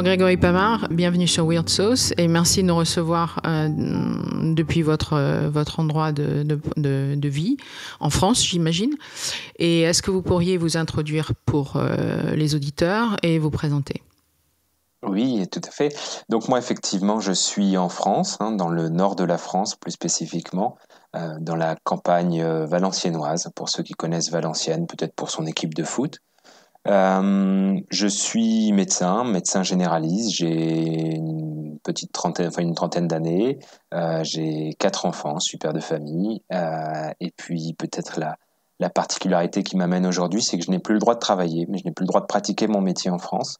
Grégory Pamard, bienvenue sur Weird Sauce et merci de nous recevoir euh, depuis votre, euh, votre endroit de, de, vie, en France j'imagine. Et est-ce que vous pourriez vous introduire pour euh, les auditeurs et vous présenter oui, tout à fait. Donc moi, effectivement, je suis en France, hein, dans le nord de la France plus spécifiquement, dans la campagne valenciennoise, pour ceux qui connaissent Valenciennes, peut-être pour son équipe de foot. Euh, je suis médecin, médecin généraliste. J'ai une petite trentaine, enfin une trentaine d'années. Euh, j'ai quatre enfants, super de famille. Euh, et puis peut-être la, particularité qui m'amène aujourd'hui, c'est que je n'ai plus le droit de travailler, mais je n'ai plus le droit de pratiquer mon métier en France.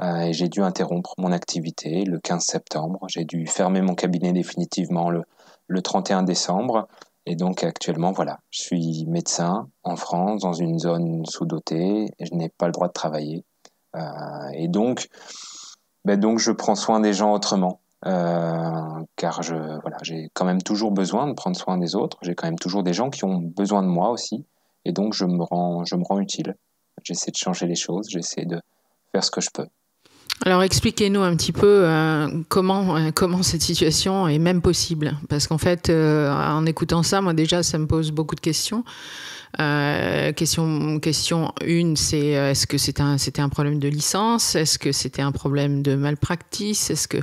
et j'ai dû interrompre mon activité le 15 septembre. J'ai dû fermer mon cabinet définitivement le 31 décembre. Et donc actuellement, voilà, je suis médecin en France, dans une zone sous-dotée, et je n'ai pas le droit de travailler. Euh, et donc, ben donc, je prends soin des gens autrement. Euh, car je voilà, j'ai quand même toujours besoin de prendre soin des autres. J'ai quand même toujours des gens qui ont besoin de moi aussi, et donc je me rends je me rends utile. J'essaie de changer les choses, j'essaie de faire ce que je peux. Alors expliquez-nous un petit peu euh, comment euh, comment cette situation est même possible parce qu'en fait euh, en écoutant ça moi déjà ça me pose beaucoup de questions. question question une c'est est-ce que c'était un problème de licence est-ce que c'était un problème de malpractice est-ce que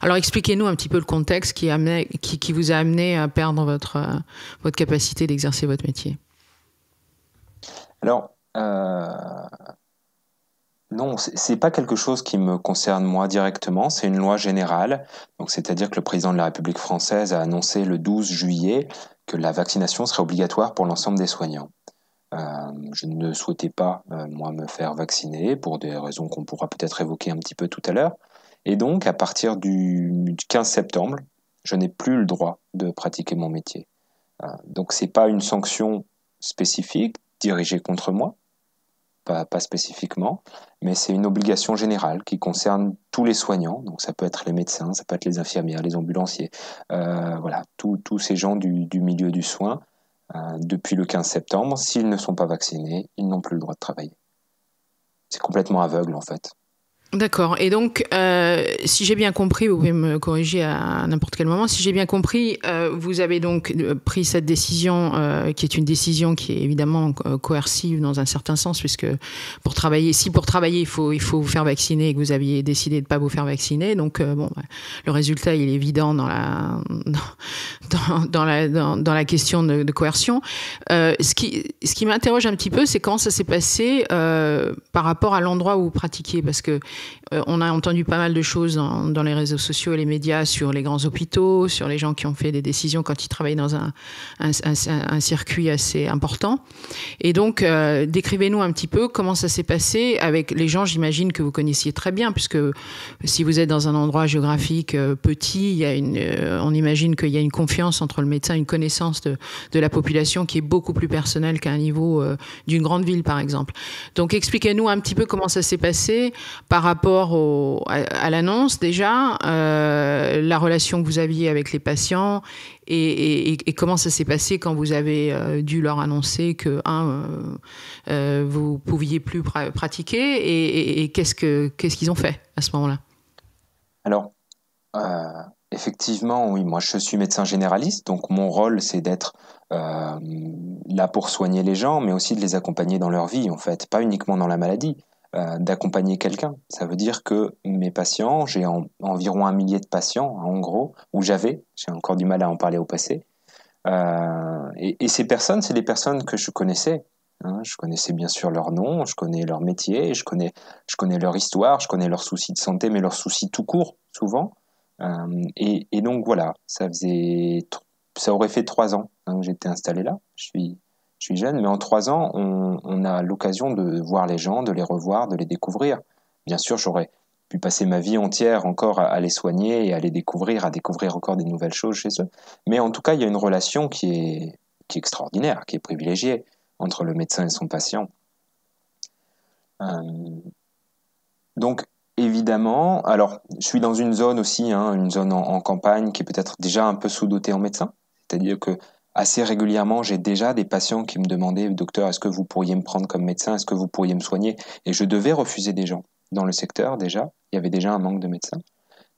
alors expliquez-nous un petit peu le contexte qui qui, vous a amené à perdre votre votre capacité d'exercer votre métier. Alors non, c'est pas quelque chose qui me concerne moi directement, c'est une loi générale. Donc c'est-à-dire que le président de la République française a annoncé le 12 juillet que la vaccination serait obligatoire pour l'ensemble des soignants. Euh, je ne souhaitais pas euh, moi me faire vacciner pour des raisons qu'on pourra peut-être évoquer un petit peu tout à l'heure. Et donc à partir du 15 septembre, je n'ai plus le droit de pratiquer mon métier. Donc, euh, donc c'est pas une sanction spécifique dirigée contre moi, pas, spécifiquement, mais c'est une obligation générale qui concerne tous les soignants, donc ça peut être les médecins, ça peut être les infirmières, les ambulanciers, euh, voilà, tous ces gens du, milieu du soin, euh, depuis le 15 septembre, s'ils ne sont pas vaccinés, ils n'ont plus le droit de travailler. C'est complètement aveugle en fait. D'accord. Et donc, euh, si j'ai bien compris, vous pouvez me corriger à n'importe quel moment, si j'ai bien compris, euh, vous avez donc euh, pris cette décision, euh, qui est une décision qui est évidemment euh, coercive dans un certain sens, puisque pour travailler, si pour travailler, il faut, il faut vous faire vacciner et que vous aviez décidé de ne pas vous faire vacciner, donc euh, bon, bah, le résultat, il est évident dans la, dans, la, dans, la question de, de coercion. ce qui, ce qui m'interroge un petit peu, c'est comment ça s'est passé par rapport à l'endroit où vous pratiquiez, parce que euh, on a entendu pas mal de choses dans, les réseaux sociaux et les médias sur les grands hôpitaux, sur les gens qui ont fait des décisions quand ils travaillent dans un, un, circuit assez important. Et donc, euh, décrivez-nous un petit peu comment ça s'est passé avec les gens, j'imagine, que vous connaissiez très bien, puisque si vous êtes dans un endroit géographique euh, petit, il y a une, on imagine qu'il y a une confiance entre le médecin, une connaissance de, de la population qui est beaucoup plus personnelle qu'à un niveau d'une grande ville, par exemple. Donc, expliquez-nous un petit peu comment ça s'est passé par rapport rapport à, l'annonce déjà, euh, la relation que vous aviez avec les patients et, comment ça s'est passé quand vous avez euh, dû leur annoncer que un euh, euh vous pouviez plus pratiquer et, qu'est-ce qu'ils ont fait à ce moment-là Alors effectivement, oui, moi je suis médecin généraliste, donc mon rôle c'est d'être là pour soigner les gens, mais aussi de les accompagner dans leur vie en fait, pas uniquement dans la maladie. Euh, d'accompagner quelqu'un. Ça veut dire que mes patients, j'ai environ un millier de patients en gros, ou j'avais, j'ai encore du mal à en parler au passé. Euh, et, ces personnes, c'est des personnes que je connaissais. Hein. Je connaissais bien sûr leur nom, je connais leur métier, je connais, je connais leur histoire, je connais leurs soucis de santé, mais leurs soucis tout court, souvent. Euh, et, donc voilà, ça faisait, ça aurait fait trois ans hein, que j'étais installé là. Je suis, je suis jeune, mais en trois ans, on, a l'occasion de voir les gens, de les revoir, de les découvrir. Bien sûr, j'aurais pu passer ma vie entière encore à, les soigner et à les découvrir, à découvrir encore des nouvelles choses chez eux. Mais en tout cas, il y a une relation qui est, extraordinaire, qui est privilégiée entre le médecin et son patient. Euh, donc, évidemment, alors, je suis dans une zone aussi, hein, une zone en, campagne qui est peut-être déjà un peu sous-dotée en médecins. C'est-à-dire que assez régulièrement, j'ai déjà des patients qui me demandaient, docteur, est-ce que vous pourriez me prendre comme médecin Est-ce que vous pourriez me soigner Et je devais refuser des gens dans le secteur déjà. Il y avait déjà un manque de médecins.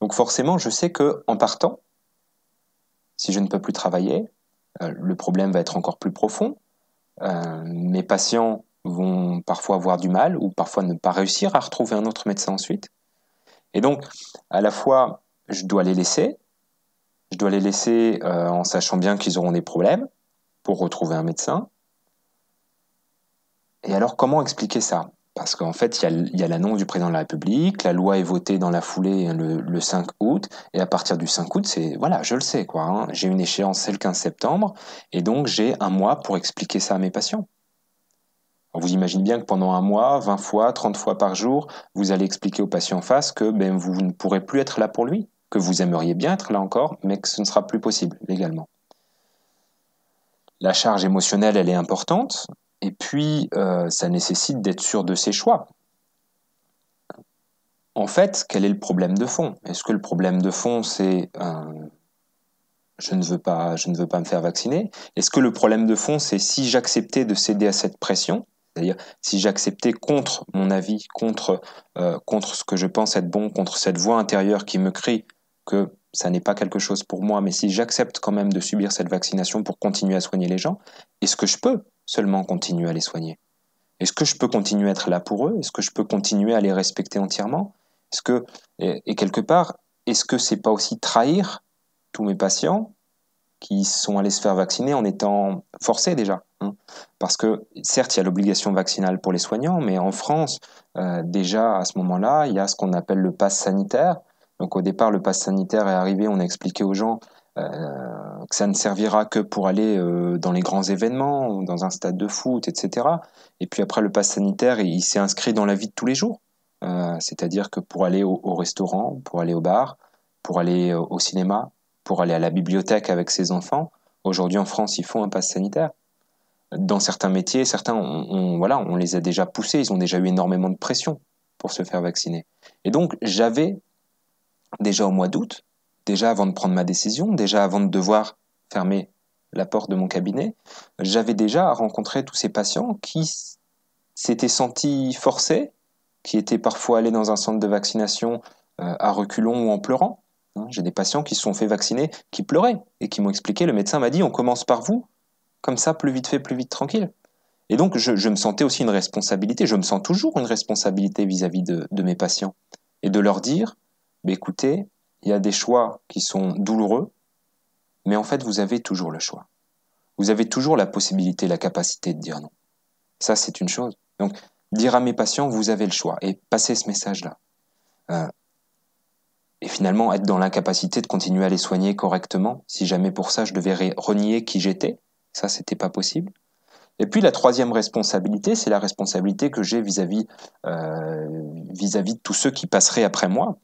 Donc forcément, je sais que en partant, si je ne peux plus travailler, euh, le problème va être encore plus profond. Euh, mes patients vont parfois avoir du mal ou parfois ne pas réussir à retrouver un autre médecin ensuite. Et donc, à la fois, je dois les laisser, je dois les laisser euh, en sachant bien qu'ils auront des problèmes pour retrouver un médecin. Et alors, comment expliquer ça Parce qu'en fait, il y a, l'annonce du président de la République, la loi est votée dans la foulée hein, le, 5 août, et à partir du 5 août, c'est voilà, je le sais, quoi. Hein. j'ai une échéance, c'est le 15 septembre, et donc j'ai un mois pour expliquer ça à mes patients. On vous imagine bien que pendant un mois, 20 fois, 30 fois par jour, vous allez expliquer aux patients en face que ben, vous ne pourrez plus être là pour lui que vous aimeriez bien être là encore, mais que ce ne sera plus possible légalement. La charge émotionnelle, elle est importante, et puis euh, ça nécessite d'être sûr de ses choix. En fait, quel est le problème de fond Est-ce que le problème de fond, c'est je ne veux pas, je ne veux pas me faire vacciner Est-ce que le problème de fond, c'est si j'acceptais de céder à cette pression, c'est-à-dire si j'acceptais contre mon avis, contre, euh, contre ce que je pense être bon, contre cette voix intérieure qui me crie que ça n'est pas quelque chose pour moi, mais si j'accepte quand même de subir cette vaccination pour continuer à soigner les gens, est-ce que je peux seulement continuer à les soigner Est-ce que je peux continuer à être là pour eux Est-ce que je peux continuer à les respecter entièrement Est-ce que et, quelque part, est-ce que c'est pas aussi trahir tous mes patients qui sont allés se faire vacciner en étant forcés déjà hein Parce que certes, il y a l'obligation vaccinale pour les soignants, mais en France, euh, déjà à ce moment-là, il y a ce qu'on appelle le pass sanitaire donc au départ, le pass sanitaire est arrivé, on a expliqué aux gens euh, que ça ne servira que pour aller euh, dans les grands événements, dans un stade de foot, etc. Et puis après, le pass sanitaire, il, s'est inscrit dans la vie de tous les jours. Euh, c'est-à-dire que pour aller au, restaurant, pour aller au bar, pour aller au cinéma, pour aller à la bibliothèque avec ses enfants, aujourd'hui en France, il faut un pass sanitaire. Dans certains métiers, certains, voilà, on les a déjà poussés, ils ont déjà eu énormément de pression pour se faire vacciner. Et donc, j'avais déjà au mois d'août, déjà avant de prendre ma décision, déjà avant de devoir fermer la porte de mon cabinet, j'avais déjà rencontré tous ces patients qui s'étaient sentis forcés, qui étaient parfois allés dans un centre de vaccination euh, à reculons ou en pleurant. Hein, j'ai des patients qui se sont fait vacciner, qui pleuraient et qui m'ont expliqué, le médecin m'a dit, on commence par vous, comme ça, plus vite fait, plus vite tranquille. Et donc, je, me sentais aussi une responsabilité, je me sens toujours une responsabilité vis-à-vis de mes patients, et de leur dire, écoutez, il y a des choix qui sont douloureux, mais en fait, vous avez toujours le choix. Vous avez toujours la possibilité, la capacité de dire non. Ça, c'est une chose. Donc, dire à mes patients, vous avez le choix, et passer ce message-là. Euh, et finalement, être dans l'incapacité de continuer à les soigner correctement, si jamais pour ça, je devais renier qui j'étais, ça, n'était pas possible. Et puis la troisième responsabilité, c'est la responsabilité que j'ai vis-à-vis euh, vis-à-vis de tous ceux qui passeraient après moi,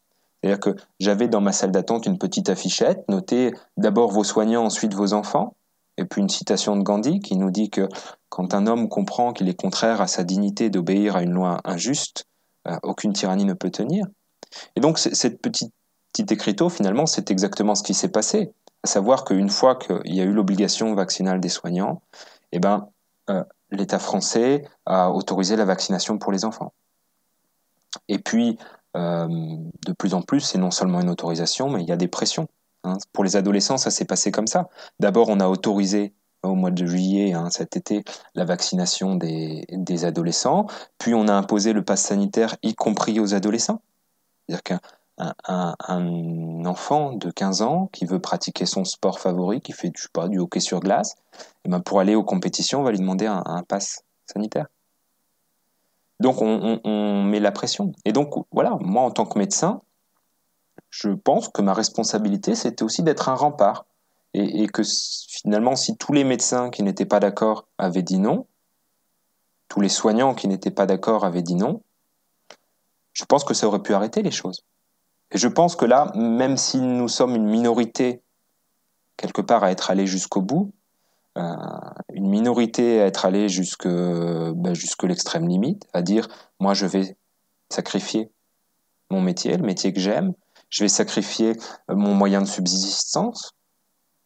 c'est-à-dire que j'avais dans ma salle d'attente une petite affichette, notée d'abord vos soignants, ensuite vos enfants, et puis une citation de Gandhi qui nous dit que quand un homme comprend qu'il est contraire à sa dignité d'obéir à une loi injuste, euh, aucune tyrannie ne peut tenir. Et donc cette petite, petite écriteau, finalement, c'est exactement ce qui s'est passé, à savoir qu'une fois qu'il y a eu l'obligation vaccinale des soignants, eh ben, euh, l'État français a autorisé la vaccination pour les enfants. Et puis, euh, de plus en plus, c'est non seulement une autorisation, mais il y a des pressions. Hein. Pour les adolescents, ça s'est passé comme ça. D'abord, on a autorisé au mois de juillet hein, cet été la vaccination des, adolescents, puis on a imposé le pass sanitaire, y compris aux adolescents. C'est-à-dire qu'un un, enfant de 15 ans qui veut pratiquer son sport favori, qui fait pas, du hockey sur glace, et eh ben, pour aller aux compétitions, on va lui demander un, un pass sanitaire. Donc on, met la pression. Et donc voilà, moi en tant que médecin, je pense que ma responsabilité, c'était aussi d'être un rempart. Et, et, que finalement, si tous les médecins qui n'étaient pas d'accord avaient dit non, tous les soignants qui n'étaient pas d'accord avaient dit non, je pense que ça aurait pu arrêter les choses. Et je pense que là, même si nous sommes une minorité quelque part à être allés jusqu'au bout, euh, une minorité à être allée jusque, ben, jusque l'extrême limite, à dire moi je vais sacrifier mon métier, le métier que j'aime, je vais sacrifier euh, mon moyen de subsistance,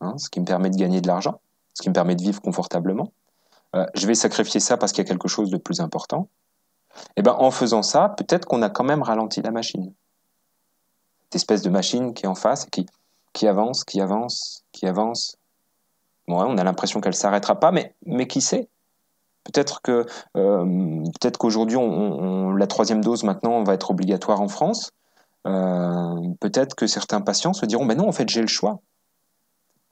hein, ce qui me permet de gagner de l'argent, ce qui me permet de vivre confortablement. Euh, je vais sacrifier ça parce qu'il y a quelque chose de plus important. Et eh ben en faisant ça, peut-être qu'on a quand même ralenti la machine. Cette espèce de machine qui est en face qui avance, qui avance, qui avance, on a l'impression qu'elle s'arrêtera pas, mais, qui sait Peut-être que euh, peut-être qu'aujourd'hui, la troisième dose maintenant va être obligatoire en France. Euh, peut-être que certains patients se diront, mais non, en fait, j'ai le choix.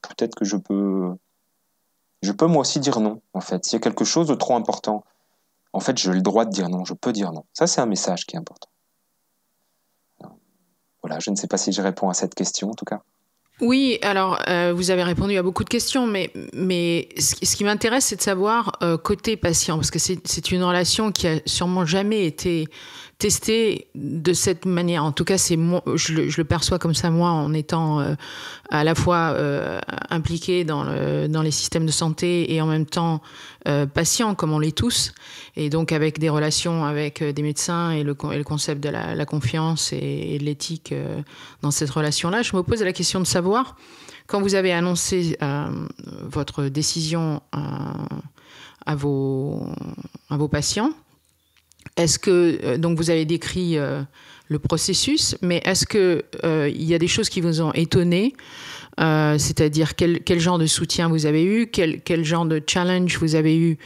Peut-être que je peux, je peux moi aussi dire non. En fait, s'il y a quelque chose de trop important, en fait, j'ai le droit de dire non. Je peux dire non. Ça, c'est un message qui est important. Voilà, je ne sais pas si je réponds à cette question, en tout cas. Oui, alors euh, vous avez répondu à beaucoup de questions, mais, mais ce, qui m'intéresse, c'est de savoir euh, côté patient, parce que c'est une relation qui a sûrement jamais été Tester de cette manière. En tout cas, c'est je le, perçois comme ça moi en étant euh, à la fois euh, impliqué dans, les systèmes de santé et en même temps euh, patient, comme on l'est tous, et donc avec des relations avec des médecins et le, concept de la, confiance et, de l'éthique dans cette relation-là. Je me pose la question de savoir quand vous avez annoncé votre décision à vos patients. Est-ce que, euh, donc vous avez décrit euh, le processus, mais est-ce qu'il euh, il y a des choses qui vous ont étonné c'est-à-dire quel, genre de soutien vous avez eu, quel, genre de challenge vous avez eu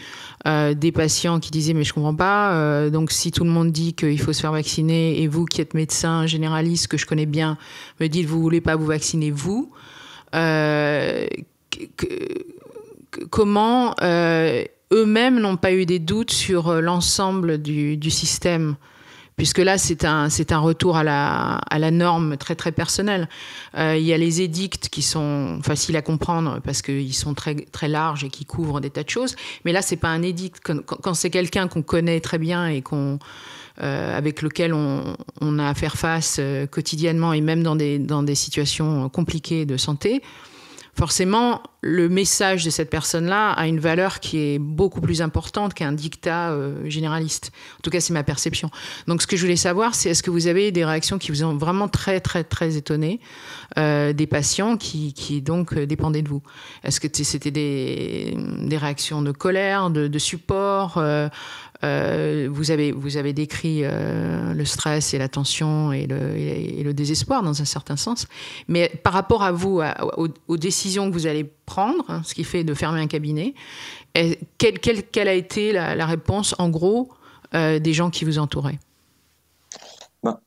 des patients qui disaient mais je comprends pas, donc si tout le monde dit qu'il faut se faire vacciner et vous qui êtes médecin généraliste que je connais bien me dites vous voulez pas vous vacciner vous, comment eux-mêmes n'ont pas eu des doutes sur euh, l'ensemble du, système. Puisque là, c'est un, c'est un retour à la, à la norme très très personnelle. Euh, il y a les édicts qui sont faciles à comprendre parce qu'ils sont très, très larges et qui couvrent des tas de choses. Mais là, c'est pas un édict. Quand, c'est quelqu'un qu'on connaît très bien et qu'on, euh, avec lequel on, on, a à faire face quotidiennement et même dans des, dans des situations compliquées de santé, forcément, le message de cette personne-là a une valeur qui est beaucoup plus importante qu'un dictat euh, généraliste. En tout cas, c'est ma perception. Donc, ce que je voulais savoir, c'est est-ce que vous avez des réactions qui vous ont vraiment très, très, très étonné euh, des patients qui, qui donc euh, dépendaient de vous Est-ce que c'était des, réactions de colère, de support euh, vous, avez, vous avez décrit euh, le stress et la tension et le, et, le, désespoir dans un certain sens. Mais par rapport à vous, aux, décisions que vous allez prendre, hein, ce qui fait de fermer un cabinet, quelle, a été la, réponse, en gros, euh, des gens qui vous entouraient ben,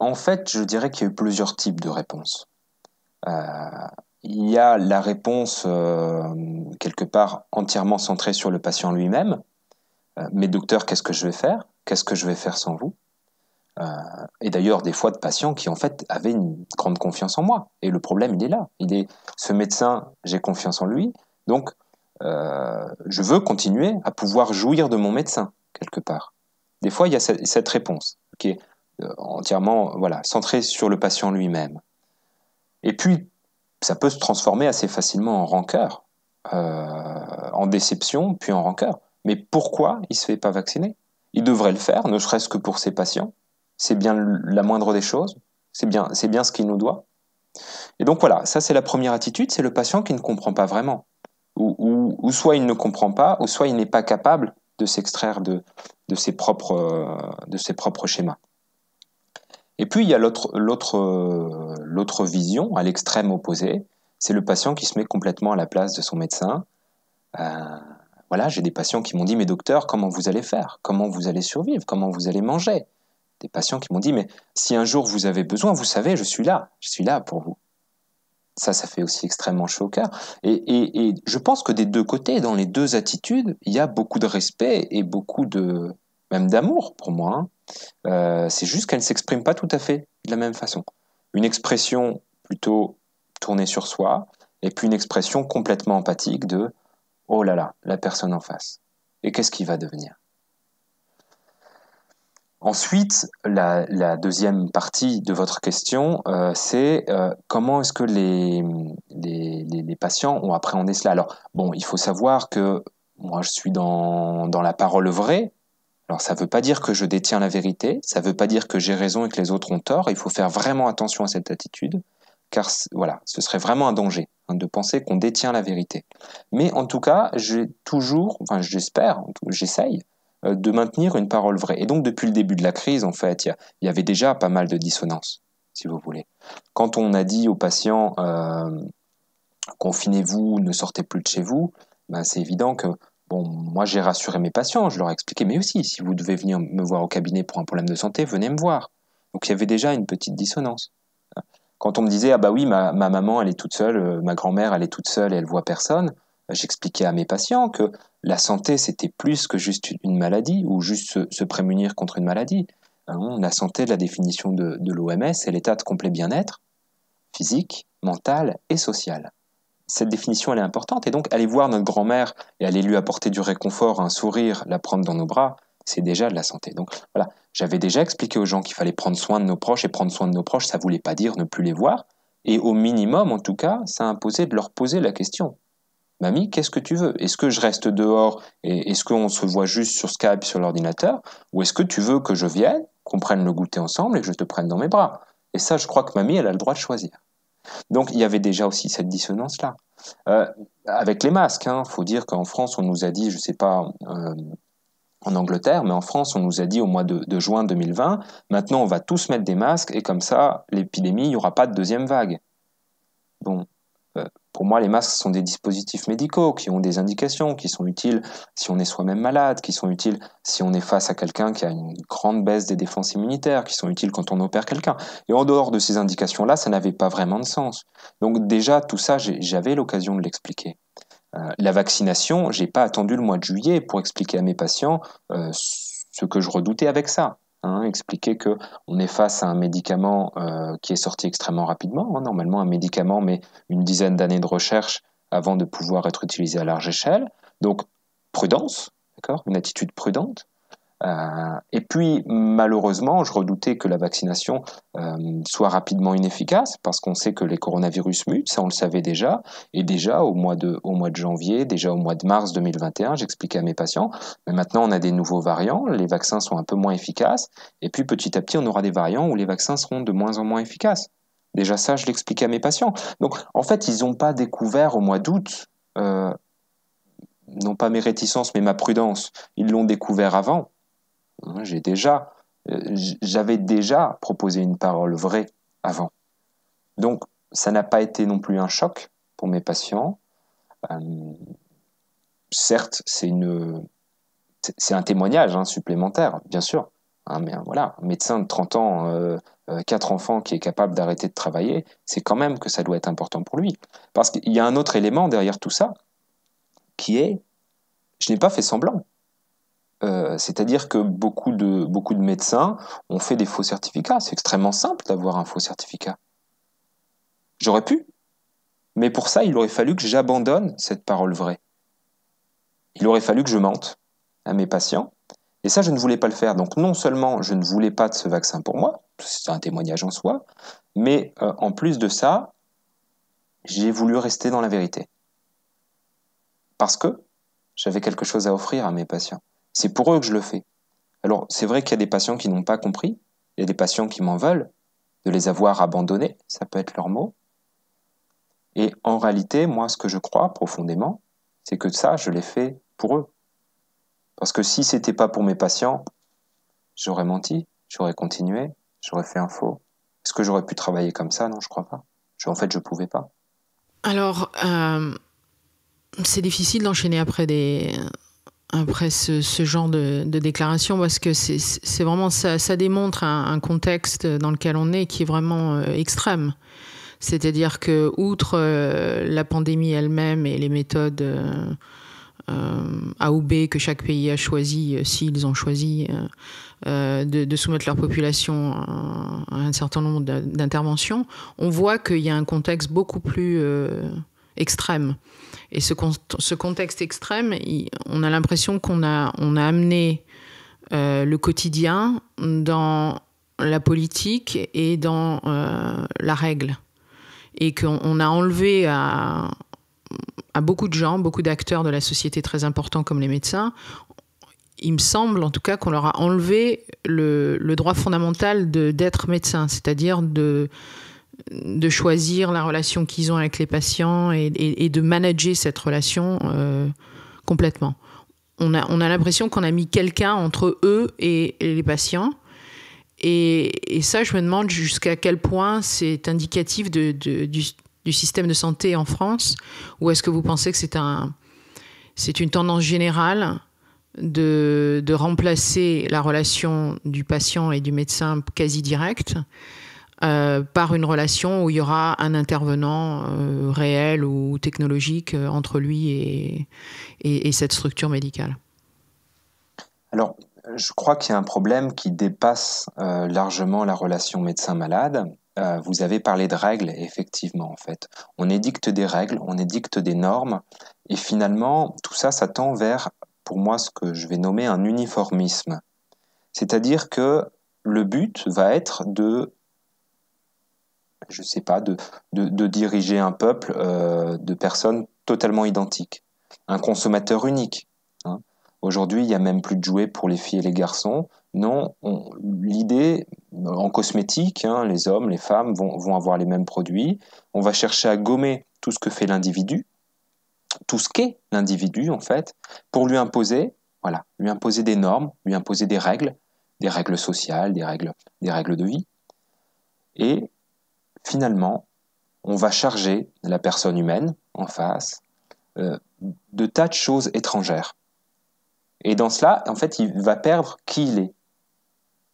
En fait, je dirais qu'il y a eu plusieurs types de réponses. il y a la réponse quelque part entièrement centrée sur le patient lui-même, euh, mais docteur, qu'est-ce que je vais faire Qu'est-ce que je vais faire sans vous euh, Et d'ailleurs, des fois de patients qui, en fait, avaient une grande confiance en moi. Et le problème, il est là. Il est, ce médecin, j'ai confiance en lui, donc euh, je veux continuer à pouvoir jouir de mon médecin, quelque part. Des fois, il y a cette réponse qui est entièrement voilà, centrée sur le patient lui-même. Et puis, ça peut se transformer assez facilement en rancœur, en déception, puis en rancœur. Mais pourquoi il ne se fait pas vacciner Il devrait le faire, ne serait-ce que pour ses patients. C'est bien la moindre des choses. C'est bien, c'est bien ce qu'il nous doit. Et donc voilà, ça c'est la première attitude, c'est le patient qui ne comprend pas vraiment. Ou, soit il ne comprend pas, ou soit il n'est pas capable de s'extraire de, de, ses propres, de ses propres schémas. Et puis il y a l'autre vision, à l'extrême opposé, c'est le patient qui se met complètement à la place de son médecin. Euh, voilà, j'ai des patients qui m'ont dit, mais docteur, comment vous allez faire Comment vous allez survivre Comment vous allez manger Des patients qui m'ont dit, mais si un jour vous avez besoin, vous savez, je suis là, je suis là pour vous. Ça, ça fait aussi extrêmement chaud au cœur. Et, je pense que des deux côtés, dans les deux attitudes, il y a beaucoup de respect et beaucoup de, même d'amour pour moi. Hein. Euh, c'est juste qu'elles ne s'expriment pas tout à fait de la même façon. Une expression plutôt tournée sur soi, et puis une expression complètement empathique de Oh là là, la personne en face. Et qu'est-ce qui va devenir Ensuite, la, deuxième partie de votre question, euh, c'est euh, comment est-ce que les, patients ont appréhendé cela Alors, bon, il faut savoir que moi, je suis dans, dans la parole vraie. Alors, ça ne veut pas dire que je détiens la vérité, ça ne veut pas dire que j'ai raison et que les autres ont tort. Il faut faire vraiment attention à cette attitude, car voilà, ce serait vraiment un danger. Hein, de penser qu'on détient la vérité. Mais en tout cas, j'ai toujours, enfin j'espère, j'essaye euh, de maintenir une parole vraie. Et donc depuis le début de la crise, en fait, il y, avait déjà pas mal de dissonances, si vous voulez. Quand on a dit aux patients euh, confinez-vous, ne sortez plus de chez vous, ben, c'est évident que Bon, moi j'ai rassuré mes patients, je leur ai expliqué, mais aussi, si vous devez venir me voir au cabinet pour un problème de santé, venez me voir. Donc il y avait déjà une petite dissonance. Quand on me disait, ah bah oui, ma, maman, elle est toute seule, euh, ma grand-mère, elle est toute seule et elle voit personne, bah, j'expliquais à mes patients que la santé, c'était plus que juste une maladie ou juste se, prémunir contre une maladie. la hein, santé, la définition de, de l'OMS, c'est l'état de complet bien-être physique, mental et social. Cette définition, elle est importante. Et donc, aller voir notre grand-mère et aller lui apporter du réconfort, un sourire, la prendre dans nos bras, c'est déjà de la santé. Donc voilà, j'avais déjà expliqué aux gens qu'il fallait prendre soin de nos proches, et prendre soin de nos proches, ça voulait pas dire ne plus les voir, et au minimum, en tout cas, ça imposait de leur poser la question. Mamie, qu'est-ce que tu veux Est-ce que je reste dehors est-ce qu'on se voit juste sur Skype, sur l'ordinateur Ou est-ce que tu veux que je vienne, qu'on prenne le goûter ensemble et que je te prenne dans mes bras Et ça, je crois que mamie, elle a le droit de choisir. Donc il y avait déjà aussi cette dissonance-là. Euh, avec les masques, il hein, faut dire qu'en France, on nous a dit, je ne sais pas, euh, en Angleterre, mais en France, on nous a dit au mois de, juin 2020, maintenant on va tous mettre des masques et comme ça, l'épidémie, il n'y aura pas de deuxième vague. Bon, euh, pour moi, les masques sont des dispositifs médicaux qui ont des indications, qui sont utiles si on est soi-même malade, qui sont utiles si on est face à quelqu'un qui a une grande baisse des défenses immunitaires, qui sont utiles quand on opère quelqu'un. Et en dehors de ces indications-là, ça n'avait pas vraiment de sens. Donc déjà, tout ça, j'avais l'occasion de l'expliquer. Euh, la vaccination, n'ai pas attendu le mois de juillet pour expliquer à mes patients euh, ce que je redoutais avec ça. Hein. expliquer que est face à un médicament euh, qui est sorti extrêmement rapidement. Hein, normalement, un médicament met une dizaine d'années de recherche avant de pouvoir être utilisé à large échelle. Donc, prudence, d'accord, une attitude prudente. Euh, et puis, malheureusement, je redoutais que la vaccination euh, soit rapidement inefficace parce qu'on sait que les coronavirus mutent, ça on le savait déjà. Et déjà au mois de, au mois de janvier, déjà au mois de mars 2021, j'expliquais à mes patients, mais maintenant on a des nouveaux variants, les vaccins sont un peu moins efficaces. Et puis petit à petit, on aura des variants où les vaccins seront de moins en moins efficaces. Déjà ça, je l'expliquais à mes patients. Donc en fait, ils n'ont pas découvert au mois d'août. Euh, non pas mes réticences, mais ma prudence. Ils l'ont découvert avant euh, j'avais déjà proposé une parole vraie avant. Donc, ça n'a pas été non plus un choc pour mes patients. Euh, certes, c'est un témoignage hein, supplémentaire, bien sûr. Hein, mais voilà, un médecin de 30 ans, euh, quatre enfants qui est capable d'arrêter de travailler, c'est quand même que ça doit être important pour lui. Parce qu'il y a un autre élément derrière tout ça, qui est, je n'ai pas fait semblant. Euh, c'est-à-dire que beaucoup de, médecins ont fait des faux certificats. C'est extrêmement simple d'avoir un faux certificat. J'aurais pu. Mais pour ça, il aurait fallu que j'abandonne cette parole vraie. Il aurait fallu que je mente à mes patients. Et ça, je ne voulais pas le faire. Donc non seulement je ne voulais pas de ce vaccin pour moi, c'est un témoignage en soi, mais euh, en plus de ça, j'ai voulu rester dans la vérité. Parce que j'avais quelque chose à offrir à mes patients. C'est pour eux que je le fais. Alors, c'est vrai qu'il y a des patients qui n'ont pas compris, il y a des patients qui m'en veulent, de les avoir abandonnés, ça peut être leur mot. Et en réalité, moi, ce que je crois profondément, c'est que ça, je l'ai fait pour eux. Parce que si ce c'était pas pour mes patients, j'aurais menti, j'aurais continué, j'aurais fait un faux. Est-ce que j'aurais pu travailler comme ça Non, je crois pas. en fait, je ne pouvais pas. Alors, euh, c'est difficile d'enchaîner après des, après ce, genre de, déclaration parce que c'est vraiment ça, démontre un, contexte dans lequel on est qui est vraiment euh, extrême. C'est-à-dire que outre euh, la pandémie elle-même et les méthodes euh, A ou B que chaque pays a choisi, s'ils ont choisi de, soumettre leur population à, un certain nombre d'interventions, on voit qu'il y a un contexte beaucoup plus extrême. Et ce, ce contexte extrême, on a l'impression qu'on a, on a amené euh, le quotidien dans la politique et dans euh, la règle. Et qu'on a enlevé à, beaucoup de gens, beaucoup d'acteurs de la société très importants comme les médecins, il me semble en tout cas qu'on leur a enlevé le, le droit fondamental d'être médecin, c'est-à-dire de, de choisir la relation qu'ils ont avec les patients et, de manager cette relation euh, complètement. On a, on a l'impression qu'on a mis quelqu'un entre eux et, les patients. Et, ça, je me demande jusqu'à quel point c'est indicatif du, système de santé en France, ou est-ce que vous pensez que c'est un, une tendance générale de, de, remplacer la relation du patient et du médecin quasi directe euh, par une relation où il y aura un intervenant euh, réel ou technologique euh, entre lui et, et, cette structure médicale Alors, je crois qu'il y a un problème qui dépasse largement la relation médecin-malade. vous avez parlé de règles, effectivement, en fait. On édicte des règles, on édicte des normes, et finalement, tout ça, ça tend vers, pour moi, ce que je vais nommer un uniformisme. C'est-à-dire que le but va être de je sais pas, de, de, diriger un peuple euh, de personnes totalement identiques. Un consommateur unique. Hein. Aujourd'hui, il n'y a même plus de jouets pour les filles et les garçons. Non, l'idée en cosmétique, hein, les hommes, les femmes vont, vont, avoir les mêmes produits. On va chercher à gommer tout ce que fait l'individu, tout ce qu'est l'individu en fait, pour lui imposer, voilà, lui imposer des normes, lui imposer des règles, des règles sociales, des règles, des règles de vie. Et finalement, on va charger la personne humaine en face euh, de tas de choses étrangères. Et dans cela, en fait, il va perdre qui il est.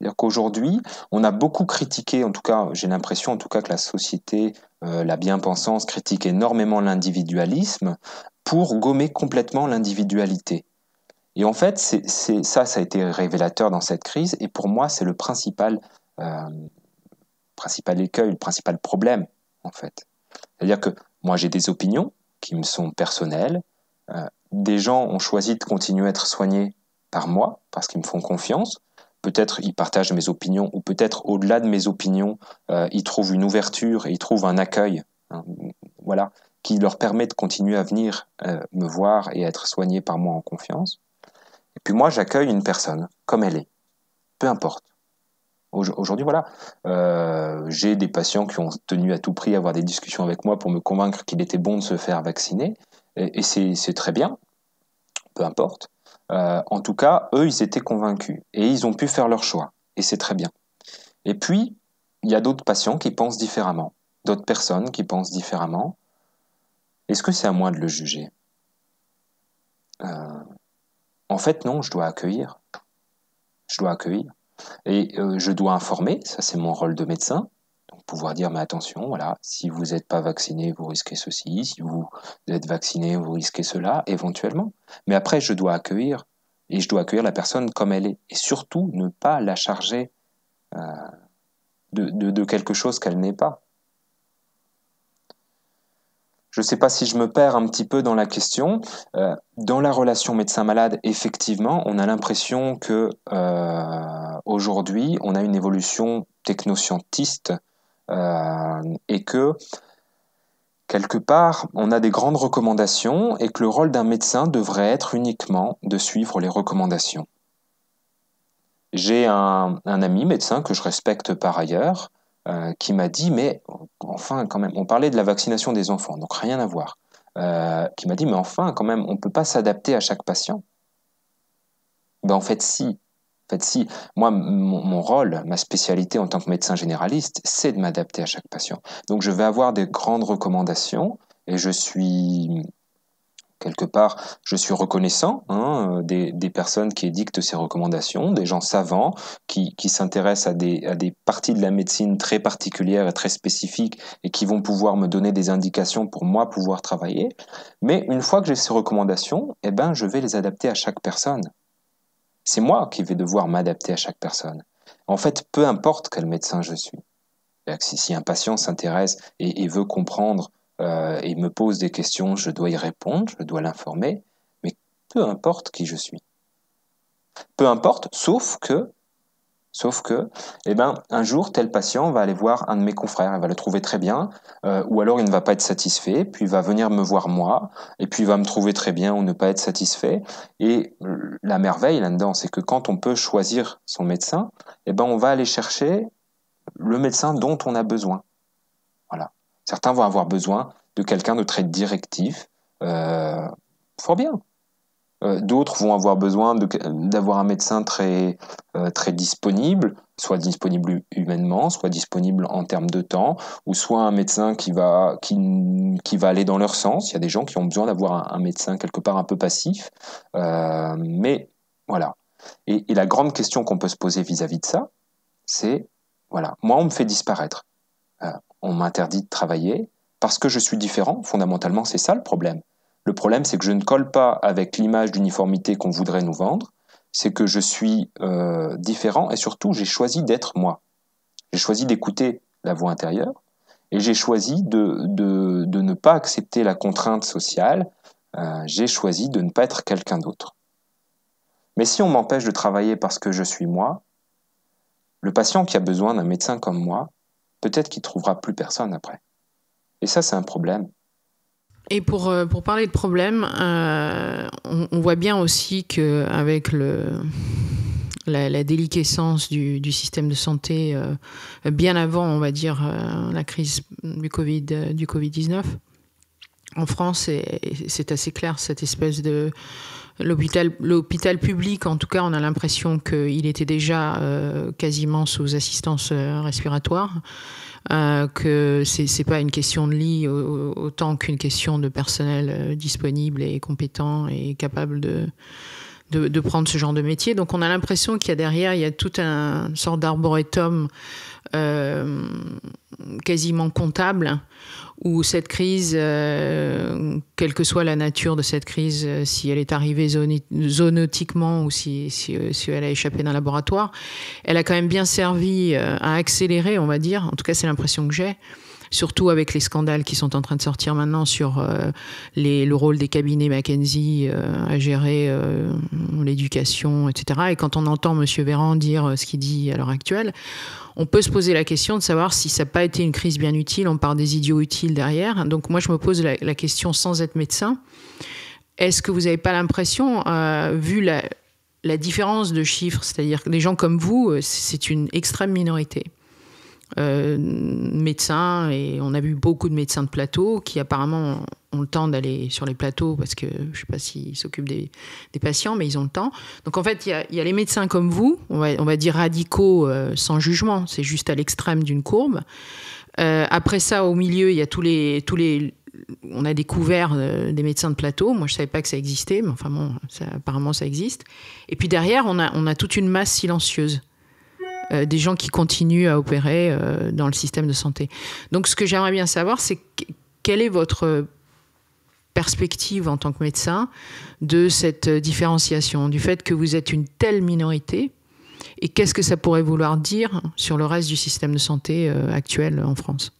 C'est-à-dire qu'aujourd'hui, on a beaucoup critiqué, en tout cas, j'ai l'impression en tout cas que la société, euh, la bien-pensance critique énormément l'individualisme pour gommer complètement l'individualité. Et en fait, c'est ça, ça a été révélateur dans cette crise, et pour moi, c'est le principal euh, principal écueil, le principal problème, en fait. C'est-à-dire que moi, j'ai des opinions qui me sont personnelles. Euh, des gens ont choisi de continuer à être soignés par moi parce qu'ils me font confiance. Peut-être ils partagent mes opinions ou peut-être au-delà de mes opinions, euh, ils trouvent une ouverture et ils trouvent un accueil, hein, voilà, qui leur permet de continuer à venir euh, me voir et être soignés par moi en confiance. Et puis moi, j'accueille une personne comme elle est, peu importe. Aujourd'hui, voilà, euh, j'ai des patients qui ont tenu à tout prix à avoir des discussions avec moi pour me convaincre qu'il était bon de se faire vacciner, et, c'est très bien, peu importe. Euh, en tout cas, eux, ils étaient convaincus, et ils ont pu faire leur choix, et c'est très bien. Et puis, il y a d'autres patients qui pensent différemment, d'autres personnes qui pensent différemment. Est-ce que c'est à moi de le juger euh, En fait, non, je dois accueillir. Je dois accueillir. Et euh, je dois informer, ça c'est mon rôle de médecin, donc pouvoir dire, mais attention, voilà, si vous n'êtes pas vacciné, vous risquez ceci, si vous êtes vacciné, vous risquez cela, éventuellement. Mais après, je dois accueillir, et je dois accueillir la personne comme elle est, et surtout ne pas la charger euh, de, quelque chose qu'elle n'est pas je ne sais pas si je me perds un petit peu dans la question. Euh, dans la relation médecin-malade, effectivement, on a l'impression que euh, aujourd'hui, on a une évolution technoscientiste euh, et que quelque part, on a des grandes recommandations et que le rôle d'un médecin devrait être uniquement de suivre les recommandations. J'ai un, ami médecin que je respecte par ailleurs euh, qui m'a dit, mais enfin quand même, on parlait de la vaccination des enfants, donc rien à voir, euh, qui m'a dit, mais enfin quand même, on ne peut pas s'adapter à chaque patient. Ben, en fait, si. En fait, si. Moi, mon rôle, ma spécialité en tant que médecin généraliste, c'est de m'adapter à chaque patient. Donc, je vais avoir des grandes recommandations et je suis quelque part, je suis reconnaissant hein, euh, des, des, personnes qui édictent ces recommandations, des gens savants qui, qui s'intéressent à des, à des parties de la médecine très particulières et très spécifiques et qui vont pouvoir me donner des indications pour moi pouvoir travailler. Mais une fois que j'ai ces recommandations, eh ben, je vais les adapter à chaque personne. C'est moi qui vais devoir m'adapter à chaque personne. En fait, peu importe quel médecin je suis. Si un patient s'intéresse et veut comprendre euh, et il me pose des questions, je dois y répondre, je dois l'informer, mais peu importe qui je suis. Peu importe, sauf que, sauf que, eh ben, un jour, tel patient va aller voir un de mes confrères, il va le trouver très bien, euh, ou alors il ne va pas être satisfait, puis il va venir me voir moi, et puis il va me trouver très bien ou ne pas être satisfait. Et la merveille là-dedans, c'est que quand on peut choisir son médecin, eh ben, on va aller chercher le médecin dont on a besoin. Voilà. Certains vont avoir besoin de quelqu'un de très directif, euh, fort bien. Euh, d'autres vont avoir besoin d'avoir un médecin très, euh, très disponible, soit disponible humainement, soit disponible en termes de temps, ou soit un médecin qui va, qui, qui va aller dans leur sens. Il y a des gens qui ont besoin d'avoir un, médecin quelque part un peu passif. mais voilà. et, la grande question qu'on peut se poser vis à -vis de ça, c'est, voilà, moi on me fait disparaître on m'interdit de travailler parce que je suis différent. Fondamentalement, c'est ça le problème. Le problème, c'est que je ne colle pas avec l'image d'uniformité qu'on voudrait nous vendre. C'est que je suis euh, différent et surtout, j'ai choisi d'être moi. J'ai choisi d'écouter la voix intérieure et j'ai choisi de, ne pas accepter la contrainte sociale. Euh, j'ai choisi de ne pas être quelqu'un d'autre. Mais si on m'empêche de travailler parce que je suis moi, le patient qui a besoin d'un médecin comme moi, peut-être qu'il trouvera plus personne après. Et ça, c'est un problème. Et pour, euh, pour parler de problème, euh, on, voit bien aussi qu'avec le, la, déliquescence du, du, système de santé, euh, bien avant, on va dire, la crise du, COVID, du Covid-19, en France, c'est assez clair cette espèce de L'hôpital public, en tout cas, on a l'impression qu'il était déjà euh, quasiment sous assistance euh, respiratoire, euh, que c'est n'est pas une question de lit autant qu'une question de personnel disponible et compétent et capable de, de, prendre ce genre de métier. Donc on a l'impression qu'il y a derrière, il y a tout un sort d'arboretum euh, quasiment comptable, où cette crise, euh, quelle que soit la nature de cette crise, euh, si elle est arrivée zoonotiquement ou si, elle a échappé d'un laboratoire, elle a quand même bien servi à accélérer, on va dire, en tout cas c'est l'impression que j'ai, surtout avec les scandales qui sont en train de sortir maintenant sur euh, le rôle des cabinets McKenzie euh, à gérer euh, l'éducation, etc. Et quand on entend M. Véran dire ce qu'il dit à l'heure actuelle, on peut se poser la question de savoir si ça n'a pas été une crise bien utile, on part des idiots utiles derrière. Donc moi, je me pose la, question sans être médecin. Est-ce que vous n'avez pas l'impression, vu la, la différence de chiffres, c'est-à-dire que les gens comme vous, c'est une extrême minorité. Euh, médecins, et on a vu beaucoup de médecins de plateau qui apparemment ont le temps d'aller sur les plateaux parce que je ne sais pas s'ils s'occupent des, patients, mais ils ont le temps. Donc en fait, il y, a les médecins comme vous, on va, on va dire radicaux euh, sans jugement, c'est juste à l'extrême d'une courbe. Euh, après ça, au milieu, il y a tous les, tous les on a découvert des médecins de plateau. Moi, je savais pas que ça existait, mais enfin bon, apparemment, ça existe. Et puis derrière, on a, on a toute une masse silencieuse. Euh, des gens qui continuent à opérer euh, dans le système de santé. Donc ce que j'aimerais bien savoir, c'est quelle est votre perspective en tant que médecin de cette différenciation, du fait que vous êtes une telle minorité, et qu'est-ce que ça pourrait vouloir dire sur le reste du système de santé euh, actuel en France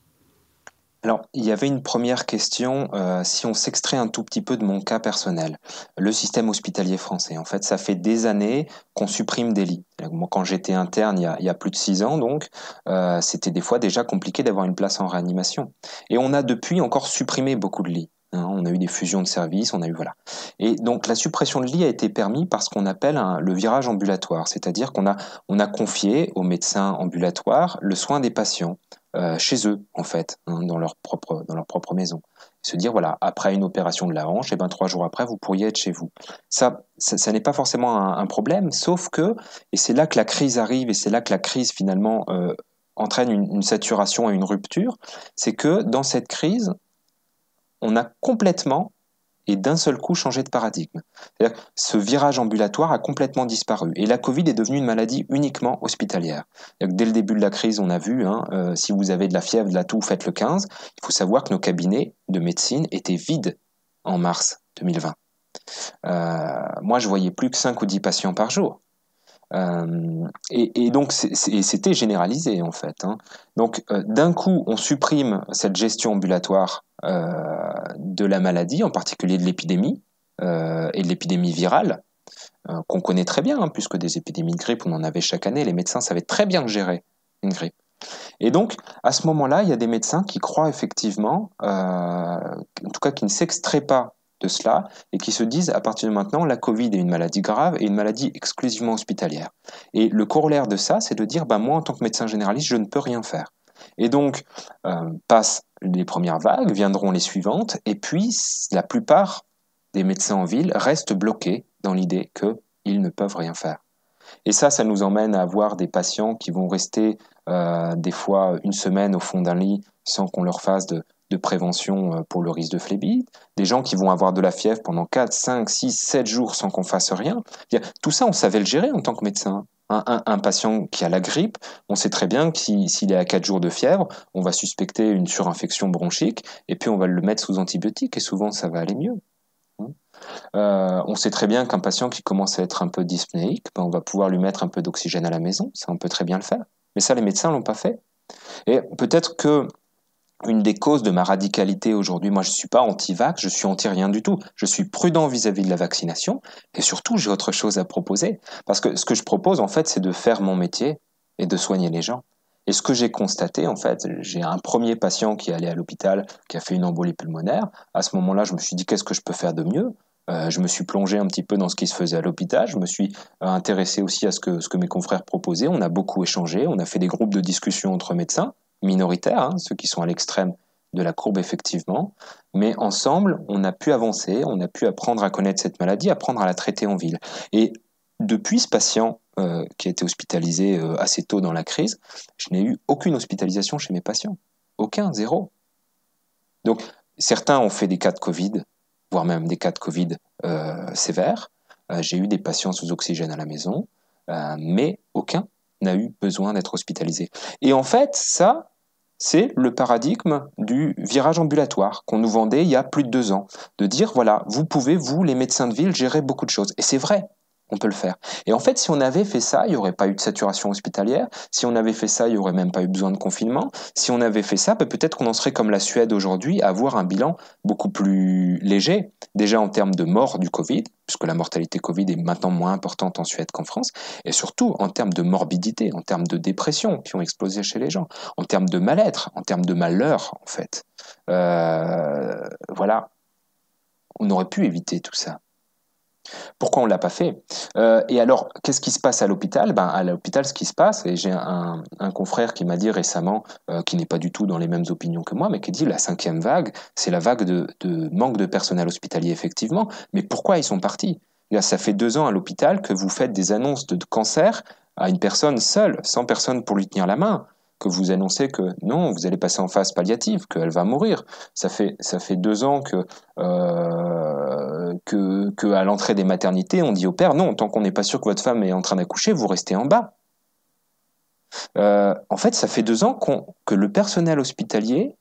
alors, il y avait une première question, euh, si on s'extrait un tout petit peu de mon cas personnel, le système hospitalier français. En fait, ça fait des années qu'on supprime des lits. Moi, quand j'étais interne, il y, a, plus de six ans, donc, euh, c'était des fois déjà compliqué d'avoir une place en réanimation. Et on a depuis encore supprimé beaucoup de lits. Hein, on a eu des fusions de services, on a eu voilà. Et donc la suppression de lits a été permise par ce qu'on appelle le virage ambulatoire, c'est-à-dire qu'on a, on a confié aux médecins ambulatoires le soin des patients euh, chez eux en fait, hein, dans leur propre dans leur propre maison. Se dire voilà après une opération de la hanche, et eh ben trois jours après vous pourriez être chez vous. Ça, ça, n'est pas forcément un, problème, sauf que et c'est là que la crise arrive et c'est là que la crise finalement euh, entraîne une, saturation et une rupture, c'est que dans cette crise, on a complètement et d'un seul coup changé de paradigme. Ce virage ambulatoire a complètement disparu et la Covid est devenue une maladie uniquement hospitalière. Dès le début de la crise, on a vu, hein, euh, si vous avez de la fièvre, de la toux, faites le 15. Il faut savoir que nos cabinets de médecine étaient vides en mars 2020. Euh, moi, je voyais plus que 5 ou 10 patients par jour. Euh, et, donc c'était généralisé en fait. Hein. Donc euh, d'un coup, on supprime cette gestion ambulatoire euh, de la maladie, en particulier de l'épidémie et de l'épidémie virale, qu'on connaît très bien, hein, puisque des épidémies de grippe, on en avait chaque année, les médecins savaient très bien gérer une grippe. Et donc, à ce moment-là, il y a des médecins qui croient effectivement, en tout cas qui ne s'extraient pas de cela et qui se disent à partir de maintenant la Covid est une maladie grave et une maladie exclusivement hospitalière. Et le corollaire de ça, c'est de dire bah, moi en tant que médecin généraliste, je ne peux rien faire. Et donc euh, passent les premières vagues, viendront les suivantes, et puis la plupart des médecins en ville restent bloqués dans l'idée qu'ils ne peuvent rien faire. Et ça, ça nous emmène à avoir des patients qui vont rester euh, des fois une semaine au fond d'un lit sans qu'on leur fasse de, de prévention euh, pour le risque de phlébite, des gens qui vont avoir de la fièvre pendant 4, 5, 6, 7 jours sans qu'on fasse rien. Tout ça, on savait le gérer en tant que médecin. Un, patient qui a la grippe, on sait très bien que s'il est à 4 jours de fièvre, on va suspecter une surinfection bronchique et puis on va le mettre sous antibiotiques et souvent ça va aller mieux. Hein. Euh, on sait très bien qu'un patient qui commence à être un peu dyspnéique, ben, on va pouvoir lui mettre un peu d'oxygène à la maison, ça on peut très bien le faire. Mais ça les médecins l'ont pas fait. Et peut-être que une des causes de ma radicalité aujourd'hui. Moi, je ne suis pas anti-vax, je suis anti-rien du tout. Je suis prudent vis-à-vis de la vaccination et surtout, j'ai autre chose à proposer. Parce que ce que je propose, en fait, c'est de faire mon métier et de soigner les gens. Et ce que j'ai constaté, en fait, j'ai un premier patient qui est allé à l'hôpital, qui a fait une embolie pulmonaire. À ce moment-là, je me suis dit, qu'est-ce que je peux faire de mieux euh, je me suis plongé un petit peu dans ce qui se faisait à l'hôpital. Je me suis euh, intéressé aussi à ce que, ce que mes confrères proposaient. On a beaucoup échangé. On a fait des groupes de discussion entre médecins minoritaires, hein, ceux qui sont à l'extrême de la courbe effectivement, mais ensemble, on a pu avancer, on a pu apprendre à connaître cette maladie, apprendre à la traiter en ville. Et depuis ce patient euh, qui a été hospitalisé euh, assez tôt dans la crise, je n'ai eu aucune hospitalisation chez mes patients. Aucun, zéro. Donc, certains ont fait des cas de Covid, voire même des cas de Covid euh, sévères. J'ai eu des patients sous oxygène à la maison, mais aucun n'a eu besoin d'être hospitalisé. Et en fait, ça, c'est le paradigme du virage ambulatoire qu'on nous vendait il y a plus de deux ans, de dire, voilà, vous pouvez, vous, les médecins de ville, gérer beaucoup de choses. Et c'est vrai, on peut le faire. Et en fait, si on avait fait ça, il n'y aurait pas eu de saturation hospitalière. Si on avait fait ça, il n'y aurait même pas eu besoin de confinement. Si on avait fait ça, bah, peut-être qu'on en serait comme la Suède aujourd'hui, à avoir un bilan beaucoup plus léger, déjà en termes de morts du Covid, puisque la mortalité Covid est maintenant moins importante en Suède qu'en France, et surtout en termes de morbidité, en termes de dépression qui ont explosé chez les gens, en termes de mal-être, en termes de malheur, en fait. Euh, voilà. On aurait pu éviter tout ça. Pourquoi on l'a pas fait euh, Et alors, qu'est-ce qui se passe à l'hôpital ben, À l'hôpital, ce qui se passe, et j'ai un, confrère qui m'a dit récemment, euh, qui n'est pas du tout dans les mêmes opinions que moi, mais qui dit la cinquième vague, c'est la vague de, manque de personnel hospitalier, effectivement, mais pourquoi ils sont partis Là, ça fait deux ans à l'hôpital que vous faites des annonces de cancer à une personne seule, sans personne pour lui tenir la main que vous annoncez que non, vous allez passer en phase palliative, qu'elle va mourir. Ça fait, ça fait deux ans euh, que, que, à l'entrée des maternités, on dit au père non, tant qu'on n'est pas sûr que votre femme est en train d'accoucher, vous restez en bas. Euh, en fait, ça fait deux ans que le personnel hospitalier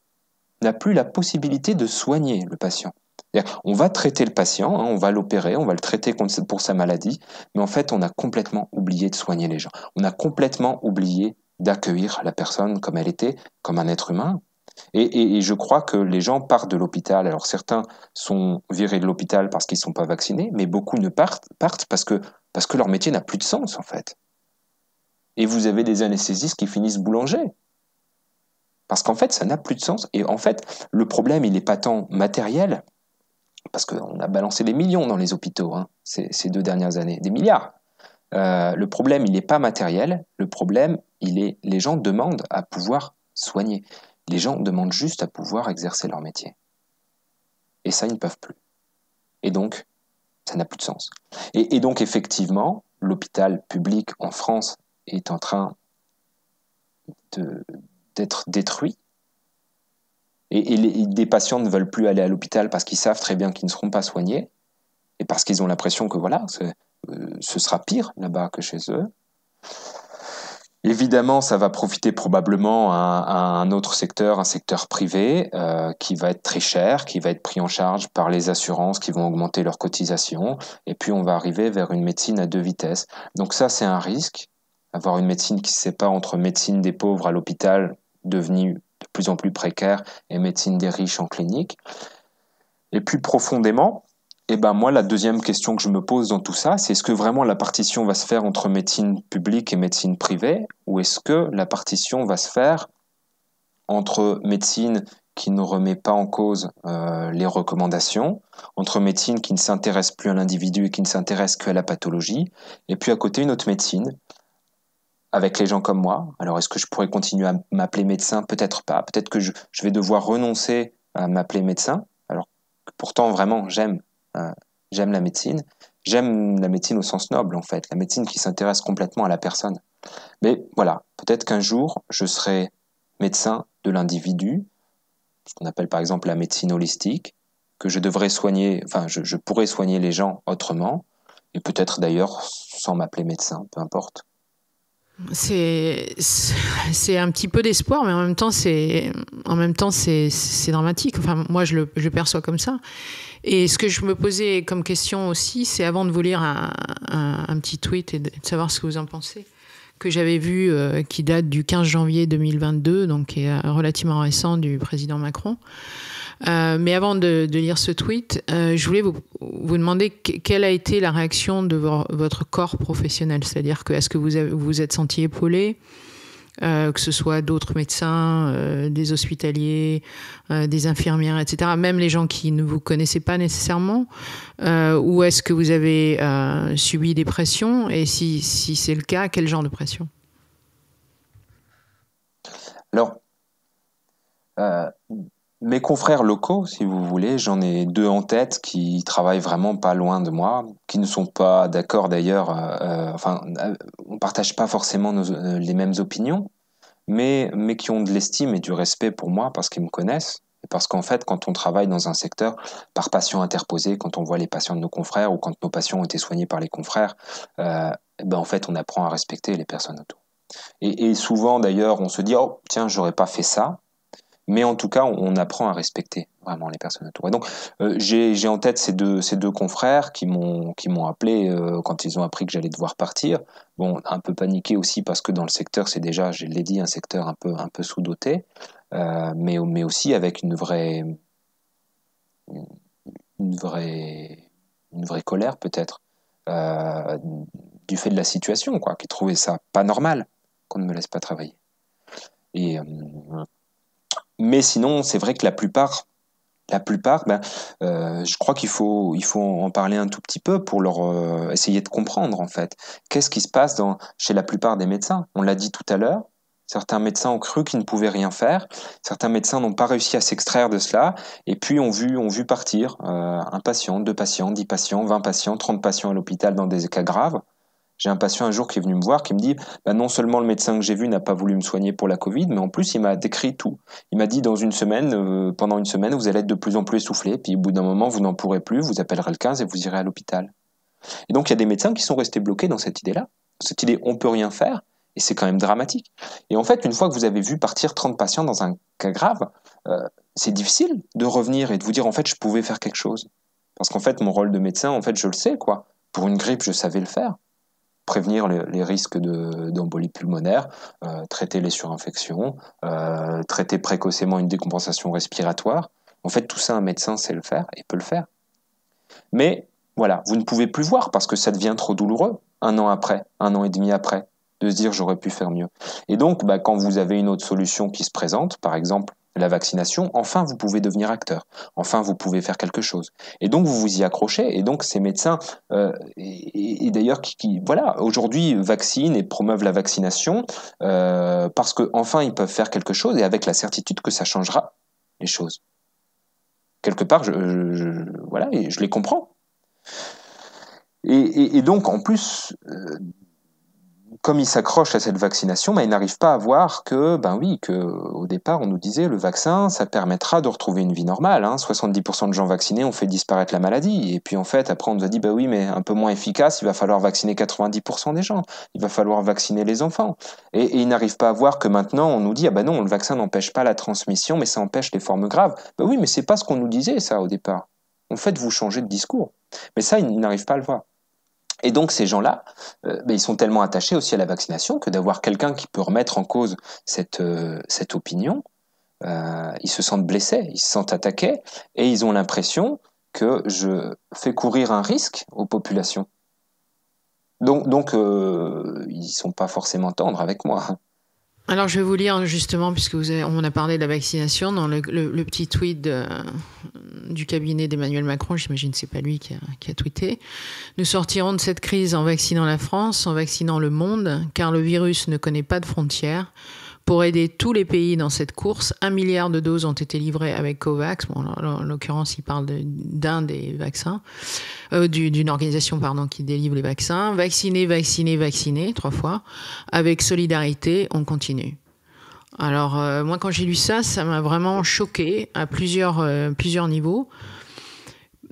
n'a plus la possibilité de soigner le patient. On va traiter le patient, hein, on va l'opérer, on va le traiter pour sa maladie, mais en fait, on a complètement oublié de soigner les gens. On a complètement oublié d'accueillir la personne comme elle était, comme un être humain. Et, je crois que les gens partent de l'hôpital. Alors certains sont virés de l'hôpital parce qu'ils ne sont pas vaccinés, mais beaucoup ne partent, partent parce, que, parce que leur métier n'a plus de sens en fait. Et vous avez des anesthésistes qui finissent boulanger. Parce qu'en fait, ça n'a plus de sens. Et en fait, le problème, il n'est pas tant matériel, parce qu'on a balancé des millions dans les hôpitaux hein, ces deux dernières années, des milliards. Euh, le problème, il n'est pas matériel. Le problème, il est les gens demandent à pouvoir soigner. Les gens demandent juste à pouvoir exercer leur métier. Et ça, ils ne peuvent plus. Et donc, ça n'a plus de sens. Et, donc, effectivement, l'hôpital public en France est en train d'être détruit. Et, les, des patients ne veulent plus aller à l'hôpital parce qu'ils savent très bien qu'ils ne seront pas soignés et parce qu'ils ont l'impression que voilà, euh, ce sera pire là-bas que chez eux. Évidemment, ça va profiter probablement à, un autre secteur, un secteur privé, euh, qui va être très cher, qui va être pris en charge par les assurances qui vont augmenter leurs cotisations, et puis on va arriver vers une médecine à deux vitesses. Donc ça, c'est un risque, avoir une médecine qui sépare entre médecine des pauvres à l'hôpital, devenue de plus en plus précaire, et médecine des riches en clinique. Et puis profondément, et eh ben moi, la deuxième question que je me pose dans tout ça, c'est est-ce que vraiment la partition va se faire entre médecine publique et médecine privée, ou est-ce que la partition va se faire entre médecine qui ne remet pas en cause euh, les recommandations, entre médecine qui ne s'intéresse plus à l'individu et qui ne s'intéresse qu'à la pathologie, et puis à côté une autre médecine avec les gens comme moi. Alors est-ce que je pourrais continuer à m'appeler médecin Peut-être pas. Peut-être que je, je, vais devoir renoncer à m'appeler médecin. Alors pourtant vraiment j'aime euh, j'aime la médecine. J'aime la médecine au sens noble, en fait, la médecine qui s'intéresse complètement à la personne. Mais voilà, peut-être qu'un jour, je serai médecin de l'individu, ce qu'on appelle par exemple la médecine holistique, que je devrais soigner, enfin, je, pourrais soigner les gens autrement, et peut-être d'ailleurs sans m'appeler médecin, peu importe. C'est c'est un petit peu d'espoir, mais en même temps c'est en même temps c'est dramatique. Enfin, moi je le, je le perçois comme ça. Et ce que je me posais comme question aussi, c'est avant de vous lire un, petit tweet et de, savoir ce que vous en pensez, que j'avais vu euh, qui date du 15 janvier 2022, donc qui est euh, relativement récent du président Macron. Euh, mais avant de, lire ce tweet, je voulais vous, demander quelle a été la réaction de votre corps professionnel, c'est-à-dire que est-ce que vous vous êtes senti épaulé euh, que ce soit d'autres médecins, euh, des hospitaliers, euh, des infirmières, etc., même les gens qui ne vous connaissaient pas nécessairement, ou est-ce que vous avez subi des pressions, et si, si c'est le cas, quel genre de pression Alors, mes confrères locaux, si vous voulez, j'en ai deux en tête qui travaillent vraiment pas loin de moi, qui ne sont pas d'accord d'ailleurs, euh, euh enfin, euh, on partage pas forcément euh, les mêmes opinions, mais, mais qui ont de l'estime et du respect pour moi parce qu'ils me connaissent. Et parce qu'en fait, quand on travaille dans un secteur par passion interposée quand on voit les patients de nos confrères ou quand nos patients ont été soignés par les confrères, euh, ben en fait, on apprend à respecter les personnes autour. Et, et souvent, d'ailleurs, on se dit, oh, tiens, j'aurais pas fait ça mais en tout cas, on, apprend à respecter vraiment les personnes autour. donc, euh, j'ai en tête ces deux, ces deux confrères qui m'ont appelé euh, quand ils ont appris que j'allais devoir partir. Bon, un peu paniqué aussi parce que dans le secteur, c'est déjà, je l'ai dit, un secteur un peu, un peu sous-doté, euh, mais, mais aussi avec une vraie, une vraie, une vraie colère peut-être du fait de la situation, quoi, qui trouvait ça pas normal qu'on ne me laisse pas travailler. Et mais sinon, c'est vrai que la plupart, la plupart, ben, euh, je crois qu'il faut, il faut en parler un tout petit peu pour leur euh, essayer de comprendre en fait. Qu'est-ce qui se passe chez la plupart des médecins On l'a dit tout à l'heure. Certains médecins ont cru qu'ils ne pouvaient rien faire. Certains médecins n'ont pas réussi à s'extraire de cela. Et puis ont vu, vu partir euh, un patient, deux patients, dix patients, vingt patients, trente patients à l'hôpital dans des cas graves. J'ai un patient un jour qui est venu me voir qui me dit bah, non seulement le médecin que j'ai vu n'a pas voulu me soigner pour la Covid, mais en plus il m'a décrit tout. Il m'a dit dans une semaine, euh, pendant une semaine, vous allez être de plus en plus essoufflé, puis au bout d'un moment vous n'en pourrez plus, vous appellerez le 15 et vous irez à l'hôpital. Et donc il y a des médecins qui sont restés bloqués dans cette idée-là, cette idée on peut rien faire, et c'est quand même dramatique. Et en fait, une fois que vous avez vu partir 30 patients dans un cas grave, euh, c'est difficile de revenir et de vous dire en fait je pouvais faire quelque chose. Parce qu'en fait, mon rôle de médecin, en fait, je le sais, quoi. Pour une grippe, je savais le faire prévenir les, risques d'embolie pulmonaire, euh, traiter les surinfections, euh, traiter précocement une décompensation respiratoire. En fait, tout ça, un médecin sait le faire et peut le faire. Mais voilà, vous ne pouvez plus voir parce que ça devient trop douloureux un an après, un an et demi après, de se dire j'aurais pu faire mieux. Et donc, bah, quand vous avez une autre solution qui se présente, par exemple la vaccination, enfin vous pouvez devenir acteur, enfin vous pouvez faire quelque chose. Et donc vous vous y accrochez, et donc ces médecins, euh, et, d'ailleurs qui, voilà, aujourd'hui vaccinent et promeuvent la vaccination euh, parce que enfin ils peuvent faire quelque chose et avec la certitude que ça changera les choses. Quelque part, je, voilà, et je les comprends. Et, donc en plus, euh, comme ils s'accrochent à cette vaccination, mais bah, ils n'arrivent pas à voir que, ben oui, que au départ, on nous disait le vaccin, ça permettra de retrouver une vie normale. 70% hein. de gens vaccinés ont fait disparaître la maladie. Et puis en fait, après, on nous a dit, bah oui, mais un peu moins efficace, il va falloir vacciner 90% des gens. Il va falloir vacciner les enfants. Et, ils n'arrivent pas à voir que maintenant, on nous dit, ah ben non, le vaccin n'empêche pas la transmission, mais ça empêche les formes graves. Ben oui, mais c'est pas ce qu'on nous disait, ça, au départ. En fait, vous changez de discours. Mais ça, ils n'arrivent pas à le voir. Et donc ces gens-là, euh, ben, ils sont tellement attachés aussi à la vaccination que d'avoir quelqu'un qui peut remettre en cause cette, euh, cette opinion, euh, ils se sentent blessés, ils se sentent attaqués et ils ont l'impression que je fais courir un risque aux populations. Donc, donc euh, ils ne sont pas forcément tendres avec moi. Alors je vais vous lire justement, puisque on a parlé de la vaccination, dans le, petit tweet euh, du cabinet d'Emmanuel Macron, j'imagine que ce n'est pas lui qui a, qui a tweeté, nous sortirons de cette crise en vaccinant la France, en vaccinant le monde, car le virus ne connaît pas de frontières. Pour aider tous les pays dans cette course, un milliard de doses ont été livrées avec COVAX. en l'occurrence, il parle d'un des vaccins, euh, d'une organisation pardon, qui délivre les vaccins. Vacciner, vacciner, vacciner, trois fois. Avec solidarité, on continue. Alors, euh, moi, quand j'ai lu ça, ça m'a vraiment choqué à plusieurs, euh, plusieurs niveaux.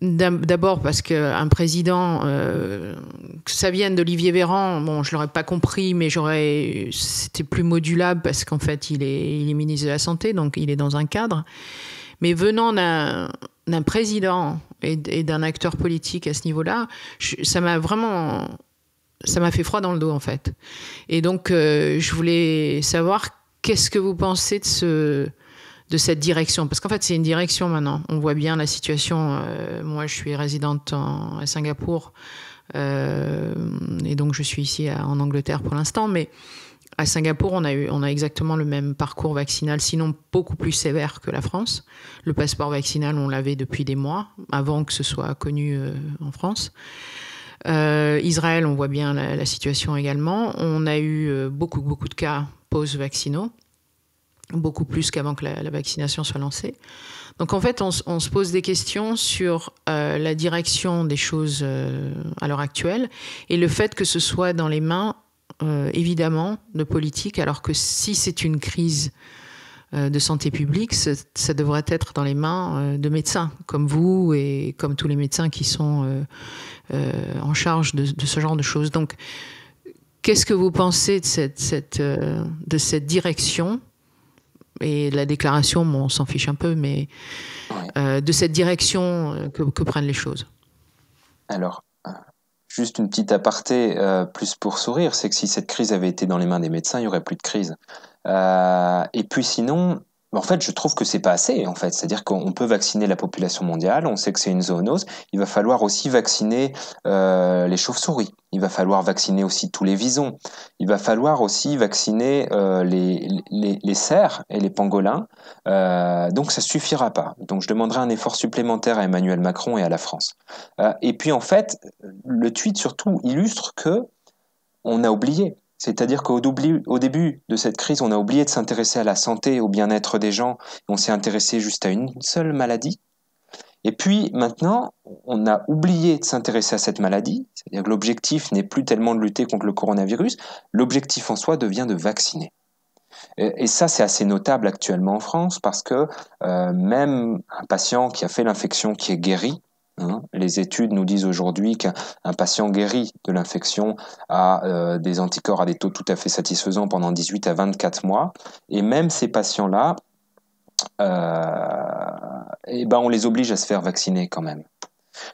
D'abord parce qu'un président, euh, que ça vienne d'Olivier Véran, bon, je l'aurais pas compris, mais j'aurais, c'était plus modulable parce qu'en fait, il est, ministre de la Santé, donc il est dans un cadre. Mais venant d'un président et, d'un acteur politique à ce niveau-là, ça m'a vraiment, ça m'a fait froid dans le dos en fait. Et donc, euh, je voulais savoir qu'est-ce que vous pensez de ce de cette direction Parce qu'en fait, c'est une direction maintenant. On voit bien la situation. Euh, moi, je suis résidente à Singapour euh, et donc je suis ici en Angleterre pour l'instant. Mais à Singapour, on a, eu, on a exactement le même parcours vaccinal, sinon beaucoup plus sévère que la France. Le passeport vaccinal, on l'avait depuis des mois, avant que ce soit connu euh, en France. Israël, on voit bien la, la, situation également. On a eu beaucoup, beaucoup de cas post-vaccinaux beaucoup plus qu'avant que la, vaccination soit lancée. Donc en fait, on, se pose des questions sur euh, la direction des choses euh, à l'heure actuelle et le fait que ce soit dans les mains, euh, évidemment, de politiques, alors que si c'est une crise de santé publique, ça devrait être dans les mains de médecins comme vous et comme tous les médecins qui sont en charge de, ce genre de choses. Donc, qu'est-ce que vous pensez de de cette direction et la déclaration, on s'en fiche un peu, mais euh, de cette direction euh, que, prennent les choses. Alors, euh, juste une petite aparté, plus pour sourire, c'est que si cette crise avait été dans les mains des médecins, il n'y aurait plus de crise. et puis sinon, en fait, je trouve que c'est pas assez. En fait, c'est-à-dire qu'on peut vacciner la population mondiale. On sait que c'est une zoonose. Il va falloir aussi vacciner euh, les chauves-souris. Il va falloir vacciner aussi tous les visons. Il va falloir aussi vacciner euh, les, les, les, cerfs et les pangolins. Euh, donc, ça suffira pas. Donc, je demanderai un effort supplémentaire à Emmanuel Macron et à la France. et puis, en fait, le tweet surtout illustre que on a oublié. C'est-à-dire qu'au début de cette crise, on a oublié de s'intéresser à la santé, au bien-être des gens, on s'est intéressé juste à une seule maladie. Et puis maintenant, on a oublié de s'intéresser à cette maladie, c'est-à-dire que l'objectif n'est plus tellement de lutter contre le coronavirus, l'objectif en soi devient de vacciner. Et ça, c'est assez notable actuellement en France parce que euh, même un patient qui a fait l'infection, qui est guéri, Hein. les études nous disent aujourd'hui qu'un patient guéri de l'infection a euh, des anticorps à des taux tout à fait satisfaisants pendant 18 à 24 mois. Et même ces patients-là, euh, eh ben on les oblige à se faire vacciner quand même.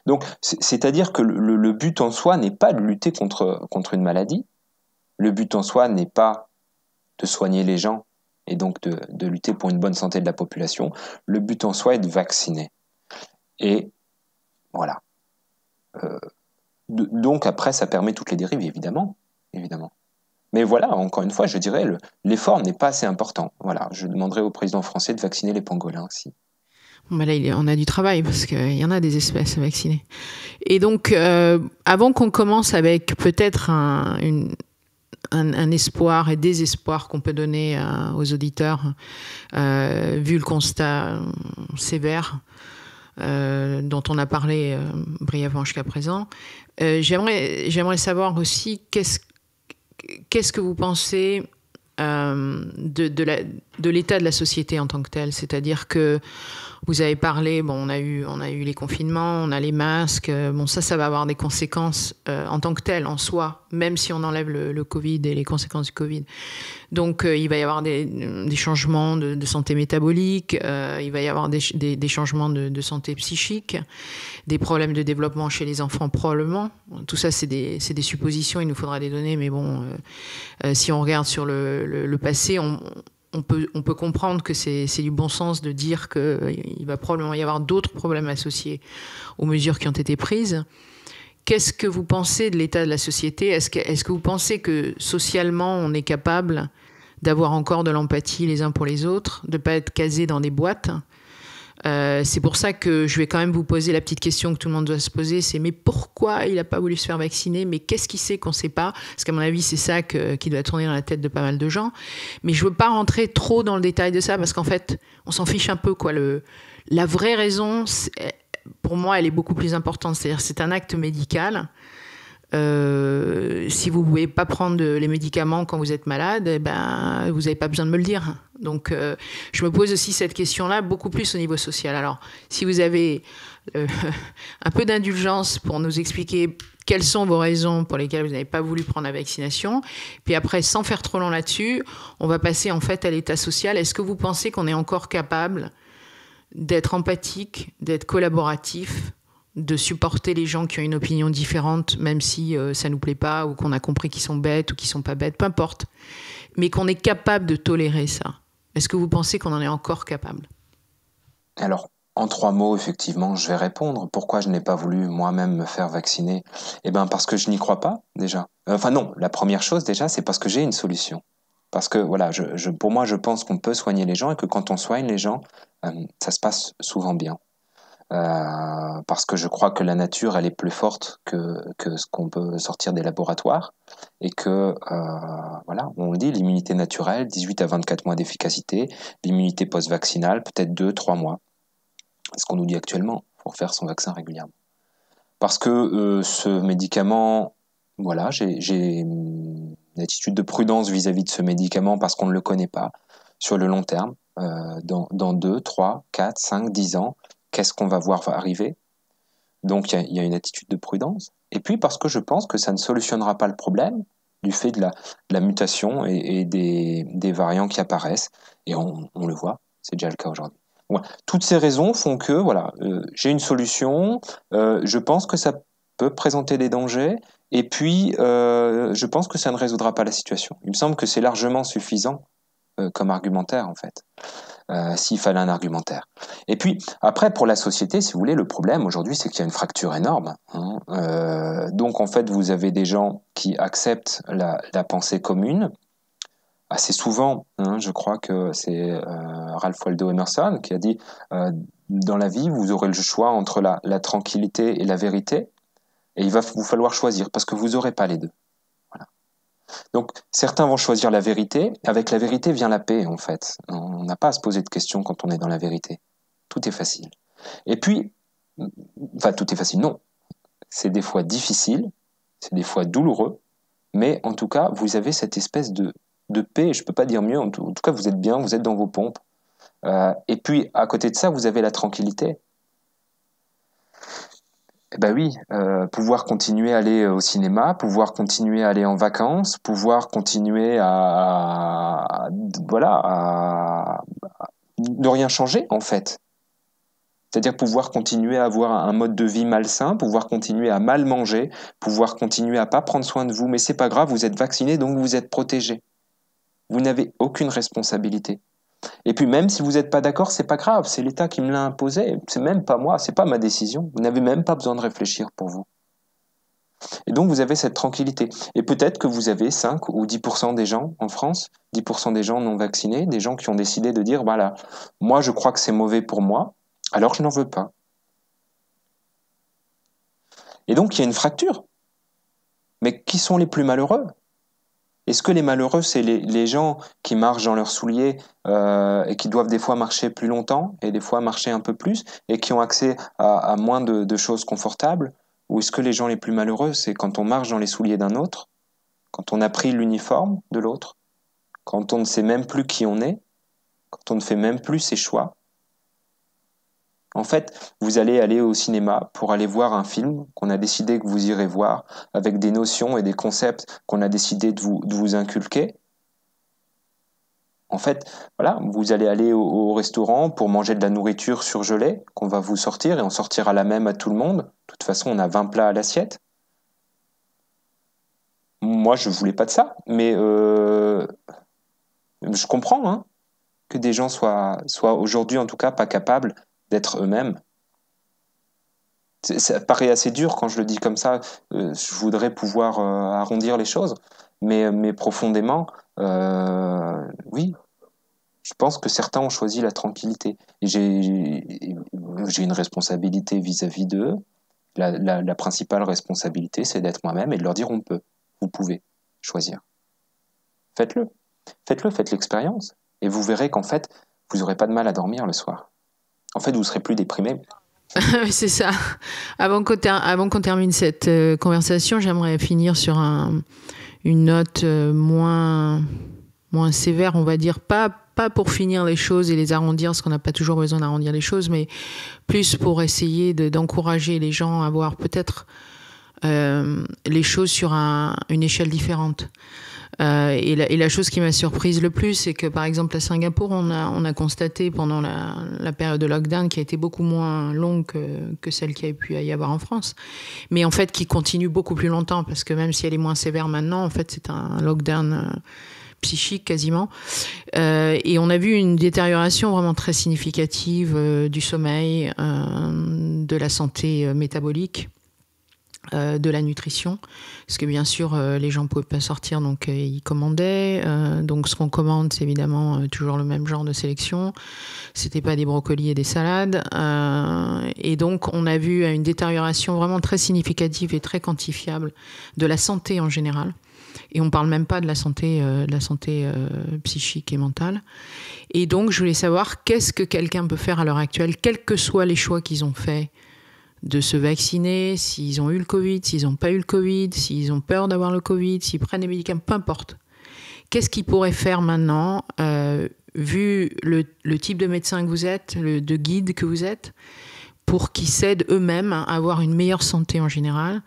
Donc, c'est-à-dire que le, but en soi n'est pas de lutter contre, contre une maladie. Le but en soi n'est pas de soigner les gens et donc de, de lutter pour une bonne santé de la population. Le but en soi est de vacciner. Et voilà. Euh, donc après, ça permet toutes les dérives, évidemment. évidemment. Mais voilà, encore une fois, je dirais, l'effort n'est pas assez important. Voilà, je demanderai au président français de vacciner les pangolins aussi. Ben là, on a du travail parce qu'il y en a des espèces à vacciner. Et donc, euh, avant qu'on commence avec peut-être un, espoir et désespoir qu'on peut donner euh, aux auditeurs, vu le constat sévère euh, dont on a parlé euh, brièvement jusqu'à présent. Euh, j'aimerais, j'aimerais savoir aussi qu'est-ce, qu'est-ce que vous pensez de, de l'état de la société en tant que telle, c'est-à-dire que vous avez parlé, bon, on a eu, on a eu les confinements, on a les masques. Euh, bon, ça, ça va avoir des conséquences euh, en tant que telles, en soi, même si on enlève le, Covid et les conséquences du Covid. Donc, euh, il va y avoir des, changements de, santé métabolique, il va y avoir des, changements de, santé psychique, des problèmes de développement chez les enfants probablement. Tout ça, c'est des, suppositions. Il nous faudra des données, mais bon, si on regarde sur le, le passé, on on peut, on peut comprendre que c'est du bon sens de dire qu'il va probablement y avoir d'autres problèmes associés aux mesures qui ont été prises. Qu'est-ce que vous pensez de l'état de la société Est-ce que, est que, vous pensez que socialement, on est capable d'avoir encore de l'empathie les uns pour les autres, de ne pas être casé dans des boîtes euh, c'est pour ça que je vais quand même vous poser la petite question que tout le monde doit se poser, c'est mais pourquoi il n'a pas voulu se faire vacciner Mais qu'est-ce qu'il sait qu'on ne sait pas Parce qu'à mon avis, c'est ça qui doit tourner dans la tête de pas mal de gens. Mais je ne veux pas rentrer trop dans le détail de ça parce qu'en fait, on s'en fiche un peu. quoi. la vraie raison, pour moi, elle est beaucoup plus importante. C'est-à-dire c'est un acte médical. Euh, si vous ne pouvez pas prendre les médicaments quand vous êtes malade, eh ben, vous n'avez pas besoin de me le dire. Donc, euh, je me pose aussi cette question-là beaucoup plus au niveau social. Alors, si vous avez euh, un peu d'indulgence pour nous expliquer quelles sont vos raisons pour lesquelles vous n'avez pas voulu prendre la vaccination, puis après, sans faire trop long là-dessus, on va passer en fait à l'état social. Est-ce que vous pensez qu'on est encore capable d'être empathique, d'être collaboratif, de supporter les gens qui ont une opinion différente, même si ça euh, ça nous plaît pas ou qu'on a compris qu'ils sont bêtes ou qu'ils sont pas bêtes, peu importe, mais qu'on est capable de tolérer ça. Est-ce que vous pensez qu'on en est encore capable Alors, en trois mots, effectivement, je vais répondre. Pourquoi je n'ai pas voulu moi-même me faire vacciner Eh bien, parce que je n'y crois pas déjà. Enfin non, la première chose déjà, c'est parce que j'ai une solution. Parce que voilà, pour moi, je pense qu'on peut soigner les gens et que quand on soigne les gens, euh, ça se passe souvent bien. Euh, parce que je crois que la nature, elle est plus forte que, que ce qu'on peut sortir des laboratoires, et que, euh, voilà, on le dit, l'immunité naturelle, 18 à 24 mois d'efficacité, l'immunité post-vaccinale, peut-être 2-3 mois. Ce qu'on nous dit actuellement, pour faire son vaccin régulièrement. Parce que euh, ce médicament, voilà, j'ai une attitude de prudence vis-à-vis de ce médicament parce qu'on ne le connaît pas sur le long terme, dans, dans 2, 3, 4, 5, 10 ans qu'est-ce qu'on va voir arriver. Donc il y, a une attitude de prudence. Et puis parce que je pense que ça ne solutionnera pas le problème du fait de la, mutation et, des, variants qui apparaissent. Et on, le voit, c'est déjà le cas aujourd'hui. Toutes ces raisons font que voilà, euh, j'ai une solution, euh, je pense que ça peut présenter des dangers, et puis euh, je pense que ça ne résoudra pas la situation. Il me semble que c'est largement suffisant comme argumentaire en fait. Euh, s'il fallait un argumentaire. Et puis, après, pour la société, si vous voulez, le problème aujourd'hui, c'est qu'il y a une fracture énorme. Hein. Euh, donc, en fait, vous avez des gens qui acceptent la, pensée commune, assez souvent, hein, je crois que c'est euh, Ralph Waldo Emerson qui a dit Dans la vie, vous aurez le choix entre la, la, tranquillité et la vérité, et il va vous falloir choisir parce que vous n'aurez pas les deux. Donc certains vont choisir la vérité. Avec la vérité vient la paix, en fait. On n'a pas à se poser de questions quand on est dans la vérité. Tout est facile. Et puis, enfin, tout est facile, non. C'est des fois difficile, c'est des fois douloureux, mais en tout cas, vous avez cette espèce de, paix, je ne peux pas dire mieux, en tout, cas, vous êtes bien, vous êtes dans vos pompes. Euh, et puis, à côté de ça, vous avez la tranquillité. Eh ben oui, euh, pouvoir continuer à aller euh, au cinéma, pouvoir continuer à aller en vacances, pouvoir continuer à, voilà, à ne rien changer en fait. C'est-à-dire pouvoir continuer à avoir un mode de vie malsain, pouvoir continuer à mal manger, pouvoir continuer à pas prendre soin de vous, mais c'est pas grave, vous êtes vacciné donc vous êtes protégé. Vous n'avez aucune responsabilité. Et puis même si vous n'êtes pas d'accord, c'est pas grave, c'est l'État qui me l'a imposé, c'est même pas moi, c'est pas ma décision. Vous n'avez même pas besoin de réfléchir pour vous. Et donc vous avez cette tranquillité. Et peut-être que vous avez 5 ou 10% des gens en France, 10% des gens non vaccinés, des gens qui ont décidé de dire, voilà, moi je crois que c'est mauvais pour moi, alors je n'en veux pas. Et donc il y a une fracture. Mais qui sont les plus malheureux est-ce que les malheureux, c'est les, gens qui marchent dans leurs souliers euh, et qui doivent des fois marcher plus longtemps et des fois marcher un peu plus et qui ont accès à, moins de, choses confortables Ou est-ce que les gens les plus malheureux, c'est quand on marche dans les souliers d'un autre, quand on a pris l'uniforme de l'autre, quand on ne sait même plus qui on est, quand on ne fait même plus ses choix en fait, vous allez aller au cinéma pour aller voir un film qu'on a décidé que vous irez voir, avec des notions et des concepts qu'on a décidé de vous, inculquer. En fait, voilà, vous allez aller au, restaurant pour manger de la nourriture surgelée qu'on va vous sortir et on sortira la même à tout le monde. De toute façon, on a 20 plats à l'assiette. Moi, je ne voulais pas de ça, mais euh, je comprends hein, que des gens soient aujourd'hui, en tout cas, pas capables d'être eux-mêmes. Ça paraît assez dur quand je le dis comme ça. Euh, je voudrais pouvoir euh, arrondir les choses, mais, euh, profondément, oui, je pense que certains ont choisi la tranquillité. J'ai une responsabilité vis-à-vis d'eux. La, la principale responsabilité, c'est d'être moi-même et de leur dire on peut, vous pouvez choisir. Faites-le. Faites-le, faites l'expérience. Et vous verrez qu'en fait, vous n'aurez pas de mal à dormir le soir. En fait, vous serez plus déprimé. c'est ça. Avant qu'on, termine cette euh, conversation, j'aimerais finir sur une note euh, moins, moins sévère, on va dire, pas, pour finir les choses et les arrondir, parce qu'on n'a pas toujours besoin d'arrondir les choses, mais plus pour essayer d'encourager les gens à voir peut-être euh, les choses sur une échelle différente. Euh, et, la, chose qui m'a surprise le plus, c'est que par exemple à Singapour, on a, constaté pendant la, période de lockdown qui a été beaucoup moins longue que, celle qui a pu y avoir en France, mais en fait qui continue beaucoup plus longtemps parce que même si elle est moins sévère maintenant, en fait c'est un lockdown. Euh, psychique quasiment. Euh, et on a vu une détérioration vraiment très significative du sommeil, de la santé métabolique. Euh, de la nutrition, parce que bien sûr euh, les gens pouvaient pas sortir, donc euh, ils commandaient. donc ce qu'on commande, c'est évidemment toujours le même genre de sélection. C'était pas des brocolis et des salades. et donc on a vu une détérioration vraiment très significative et très quantifiable de la santé en général. Et on parle même pas de la santé, de la santé psychique et mentale. Et donc je voulais savoir qu'est-ce que quelqu'un peut faire à l'heure actuelle, quels que soient les choix qu'ils ont faits de se vacciner, s'ils ont eu le Covid, s'ils n'ont pas eu le Covid, s'ils ont peur d'avoir le Covid, s'ils prennent des médicaments, peu importe. Qu'est-ce qu'ils pourraient faire maintenant, euh, vu le, type de médecin que vous êtes, le, de guide que vous êtes, pour qu'ils s'aident eux-mêmes à avoir une meilleure santé en général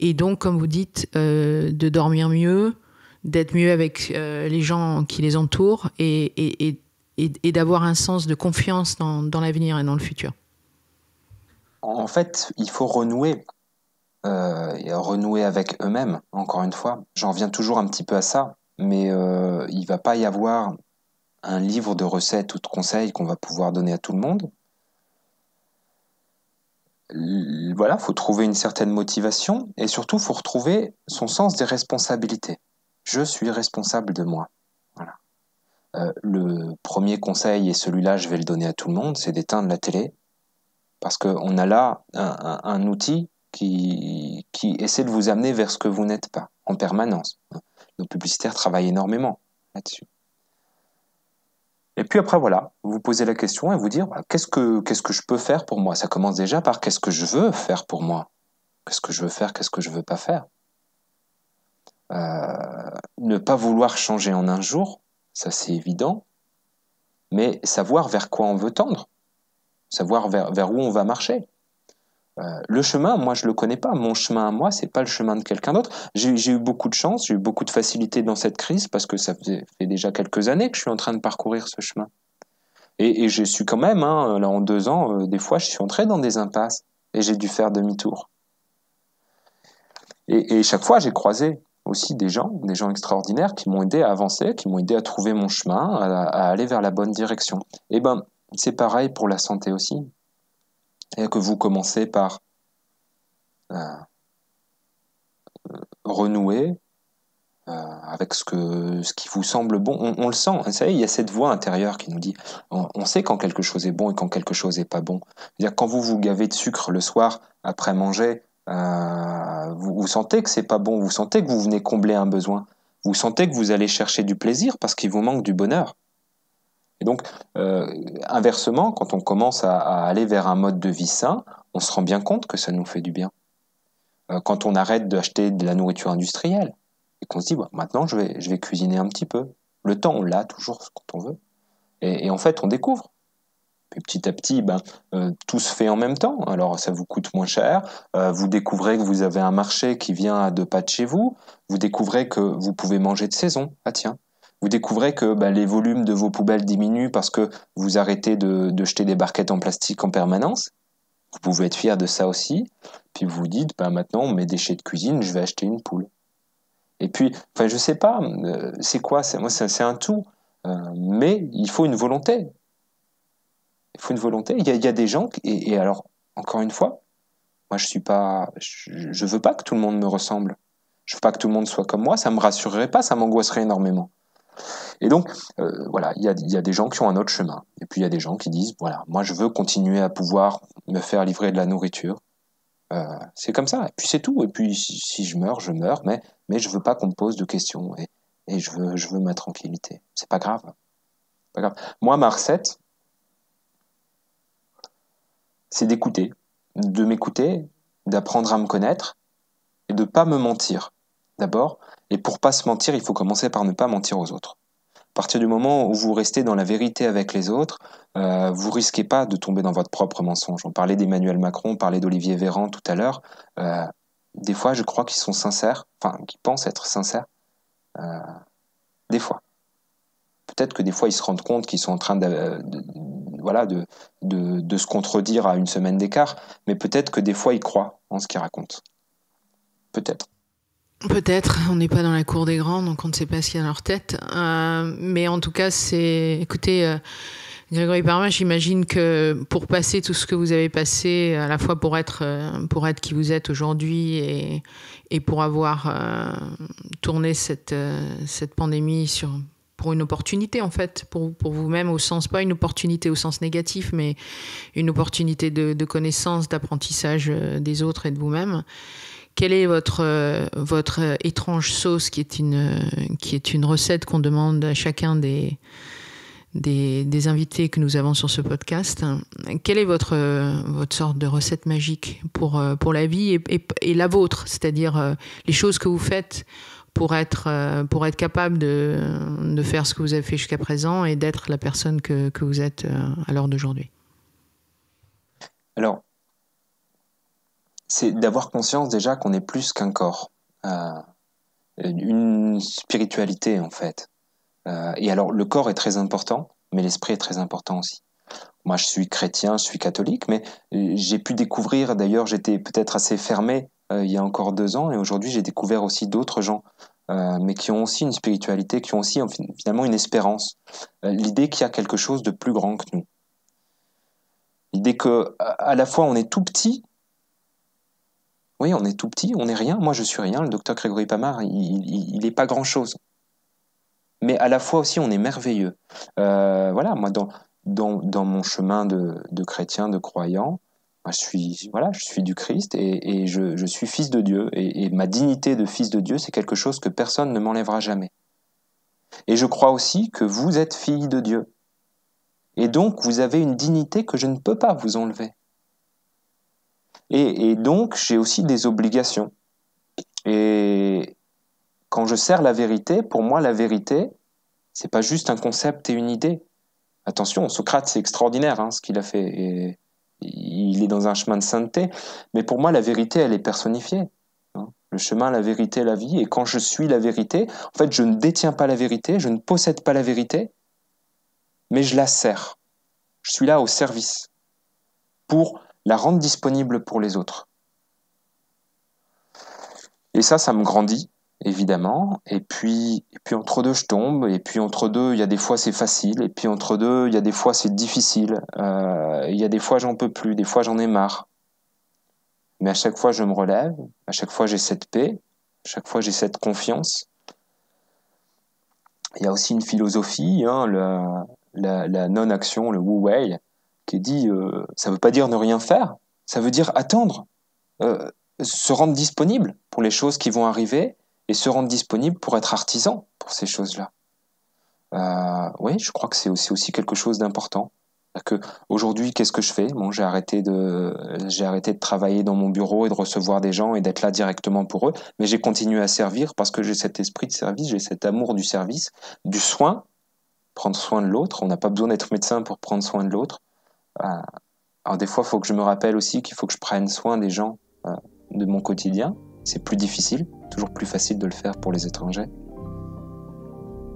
Et donc, comme vous dites, euh, de dormir mieux, d'être mieux avec euh, les gens qui les entourent et, d'avoir un sens de confiance dans l'avenir et dans le futur. En fait, il faut renouer euh, renouer avec eux-mêmes. Encore une fois, j'en viens toujours un petit peu à ça, mais il euh, il va pas y avoir un livre de recettes ou de conseils qu'on va pouvoir donner à tout le monde. Voilà, voilà, faut trouver une certaine motivation et surtout faut retrouver son sens des responsabilités. Je suis responsable de moi. Euh, le premier conseil, et celui-là je vais le donner à tout le monde, c'est d'éteindre la télé parce qu'on a là un, outil qui, essaie de vous amener vers ce que vous n'êtes pas en permanence. Nos publicitaires travaillent énormément là-dessus. Et puis après, voilà, vous posez la question et vous dire qu'est-ce que qu'est-ce que je peux faire pour moi Ça commence déjà par qu'est-ce que je veux faire pour moi Qu'est-ce que je veux faire Qu'est-ce que je veux pas faire euh, Ne pas vouloir changer en un jour, ça c'est évident, mais savoir vers quoi on veut tendre savoir vers, vers où on va marcher. Euh, le chemin, moi, je le connais pas. Mon chemin à moi, c'est pas le chemin de quelqu'un d'autre. J'ai eu beaucoup de chance, j'ai eu beaucoup de facilité dans cette crise parce que ça fait, déjà quelques années que je suis en train de parcourir ce chemin. Et, et je suis quand même, hein, là, en deux ans, euh, des fois, je suis entré dans des impasses et j'ai dû faire demi-tour. Et, chaque fois, j'ai croisé aussi des gens, des gens extraordinaires qui m'ont aidé à avancer, qui m'ont aidé à trouver mon chemin, à, à aller vers la bonne direction. Et eh ben, c'est pareil pour la santé aussi. cest que vous commencez par euh, euh, renouer euh, avec ce, qui vous semble bon. On, le sent, vous savez, il y a cette voix intérieure qui nous dit, on, sait quand quelque chose est bon et quand quelque chose n'est pas bon. C'est-à-dire quand vous vous gavez de sucre le soir après manger, vous, vous, sentez que ce n'est pas bon, vous sentez que vous venez combler un besoin, vous sentez que vous allez chercher du plaisir parce qu'il vous manque du bonheur. Et donc, euh, inversement, quand on commence à, aller vers un mode de vie sain, on se rend bien compte que ça nous fait du bien. Euh, quand on arrête d'acheter de la nourriture industrielle et qu'on se dit, maintenant, je vais, cuisiner un petit peu. Le temps, on l'a toujours quand on veut. Et, en fait, on découvre. Puis petit à petit, ben, euh, tout se fait en même temps. Alors ça vous coûte moins cher. vous découvrez que vous avez un marché qui vient à deux pas de chez vous. Vous découvrez que vous pouvez manger de saison. Ah tiens, vous découvrez que bah, les volumes de vos poubelles diminuent parce que vous arrêtez de, jeter des barquettes en plastique en permanence. Vous pouvez être fier de ça aussi. Puis vous vous dites, bah, maintenant, mes déchets de cuisine, je vais acheter une poule. Et puis, enfin, je sais pas, euh, c'est quoi Moi, c'est un tout. Euh, mais il faut une volonté. Il faut une volonté. Il y a, des gens, qui, et, alors, encore une fois, moi, je suis pas, je veux pas que tout le monde me ressemble. Je veux pas que tout le monde soit comme moi. Ça me rassurerait pas, ça m'angoisserait énormément. Et donc, euh, voilà, il y a, des gens qui ont un autre chemin. Et puis, il y a des gens qui disent, voilà, moi, je veux continuer à pouvoir me faire livrer de la nourriture. Euh, c'est comme ça. Et puis, c'est tout. Et puis, si, je meurs, je meurs, mais, mais je veux pas qu'on me pose de questions. Et, je, veux, je veux ma tranquillité. C'est pas grave. Pas grave. Moi, ma recette, c'est d'écouter, de m'écouter, d'apprendre à me connaître et de ne pas me mentir. D'abord, et pour pas se mentir, il faut commencer par ne pas mentir aux autres. À partir du moment où vous restez dans la vérité avec les autres, euh, vous risquez pas de tomber dans votre propre mensonge. On parlait d'Emmanuel Macron, on parlait d'Olivier Véran tout à l'heure. Euh, des fois, je crois qu'ils sont sincères, enfin, qu'ils pensent être sincères. Euh, des fois. Peut-être que des fois, ils se rendent compte qu'ils sont en train de, de de, de, se contredire à une semaine d'écart, mais peut-être que des fois, ils croient en ce qu'ils racontent. Peut-être. Peut-être, on n'est pas dans la cour des grands, donc on ne sait pas ce qu'il y a dans leur tête. Euh, mais en tout cas, c'est. Écoutez, euh, Grégory Parma, j'imagine que pour passer tout ce que vous avez passé, à la fois pour être, euh, pour être qui vous êtes aujourd'hui et, et pour avoir tourné cette, cette pandémie sur, pour une opportunité, en fait, pour, pour vous-même, au sens, pas une opportunité au sens négatif, mais une opportunité de, de connaissance, d'apprentissage des autres et de vous-même quelle est votre, euh, votre euh, étrange sauce qui est une, euh, qui est une recette qu'on demande à chacun des, des, invités que nous avons sur ce podcast. Quelle est votre, votre sorte de recette magique pour, pour la vie et, la vôtre, c'est-à-dire les choses que vous faites pour être, pour être capable de, faire ce que vous avez fait jusqu'à présent et d'être la personne que, que vous êtes à l'heure d'aujourd'hui Alors, c'est d'avoir conscience déjà qu'on est plus qu'un corps, euh, une spiritualité en fait. Euh, et alors le corps est très important, mais l'esprit est très important aussi. Moi, je suis chrétien, je suis catholique, mais euh, j'ai pu découvrir, d'ailleurs, j'étais peut-être assez fermé il y a encore deux ans, et aujourd'hui, j'ai découvert aussi d'autres gens, mais qui ont aussi une spiritualité, qui ont aussi finalement une espérance. L'idée qu'il y a quelque chose de plus grand que nous. L'idée que, à la fois, on est tout petit, oui, on est tout petit, on n'est rien. Moi, je suis rien. Le docteur Grégory Pamard, il n'est pas grand-chose. Mais à la fois aussi, on est merveilleux. Euh, voilà, moi, dans, mon chemin de, chrétien, de croyant, je, suis, voilà, je suis du Christ et, je, suis fils de Dieu. et ma dignité de fils de Dieu, c'est quelque chose que personne ne m'enlèvera jamais. Et je crois aussi que vous êtes fille de Dieu. Et donc, vous avez une dignité que je ne peux pas vous enlever. Et, donc, j'ai aussi des obligations. Et quand je sers la vérité, pour moi, la vérité, c'est pas juste un concept et une idée. Attention, Socrate, c'est extraordinaire hein, ce qu'il a fait. il est dans un chemin de sainteté. Mais pour moi, la vérité, elle est personnifiée. Hein. Le chemin, la vérité, la vie. Et quand je suis la vérité, en fait, je ne détiens pas la vérité, je ne possède pas la vérité, mais je la sers. Je suis là au service pour la rendre disponible pour les autres. Et ça, ça me grandit, évidemment. Et puis, et puis entre deux, je tombe. Et puis entre deux, il y a des fois c'est facile. Et puis entre deux, il y a des fois c'est difficile. Euh, il y a des fois j'en peux plus. Des fois j'en ai marre. Mais à chaque fois, je me relève. À chaque fois, j'ai cette paix. À chaque fois, j'ai cette confiance. Il y a aussi une philosophie, hein, la, la non-action, le wu-wei qui dit euh, ça ne veut pas dire ne rien faire, ça veut dire attendre, euh, se rendre disponible pour les choses qui vont arriver et se rendre disponible pour être artisan pour ces choses-là. Euh, oui, je crois que c'est aussi, aussi quelque chose d'important. Que aujourd'hui, qu'est-ce que je fais Bon, j'ai arrêté de j'ai arrêté de travailler dans mon bureau et de recevoir des gens et d'être là directement pour eux, mais j'ai continué à servir parce que j'ai cet esprit de service, j'ai cet amour du service, du soin, prendre soin de l'autre. On n'a pas besoin d'être médecin pour prendre soin de l'autre. Euh, alors des fois, il faut que je me rappelle aussi qu'il faut que je prenne soin des gens euh, de mon quotidien. C'est plus difficile, toujours plus facile de le faire pour les étrangers.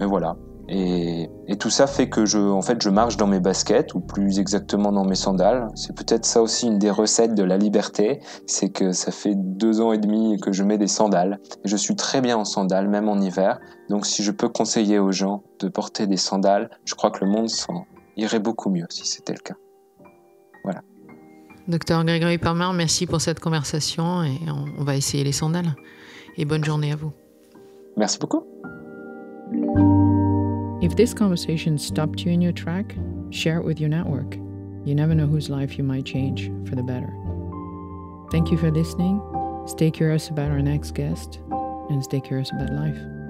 Mais voilà. Et, tout ça fait que je, en fait, je marche dans mes baskets, ou plus exactement dans mes sandales. C'est peut-être ça aussi une des recettes de la liberté, c'est que ça fait deux ans et demi que je mets des sandales. Et je suis très bien en sandales, même en hiver. Donc si je peux conseiller aux gens de porter des sandales, je crois que le monde irait beaucoup mieux si c'était le cas. Voilà. Docteur Grégory Parmar, merci pour cette conversation et on va essayer les sandales. Et bonne journée à vous. Merci beaucoup. If this conversation stopped you in your track, share it with your network. You never know whose life you might change for the better. Thank you for listening. Stay curious about our next guest and stay curious about life.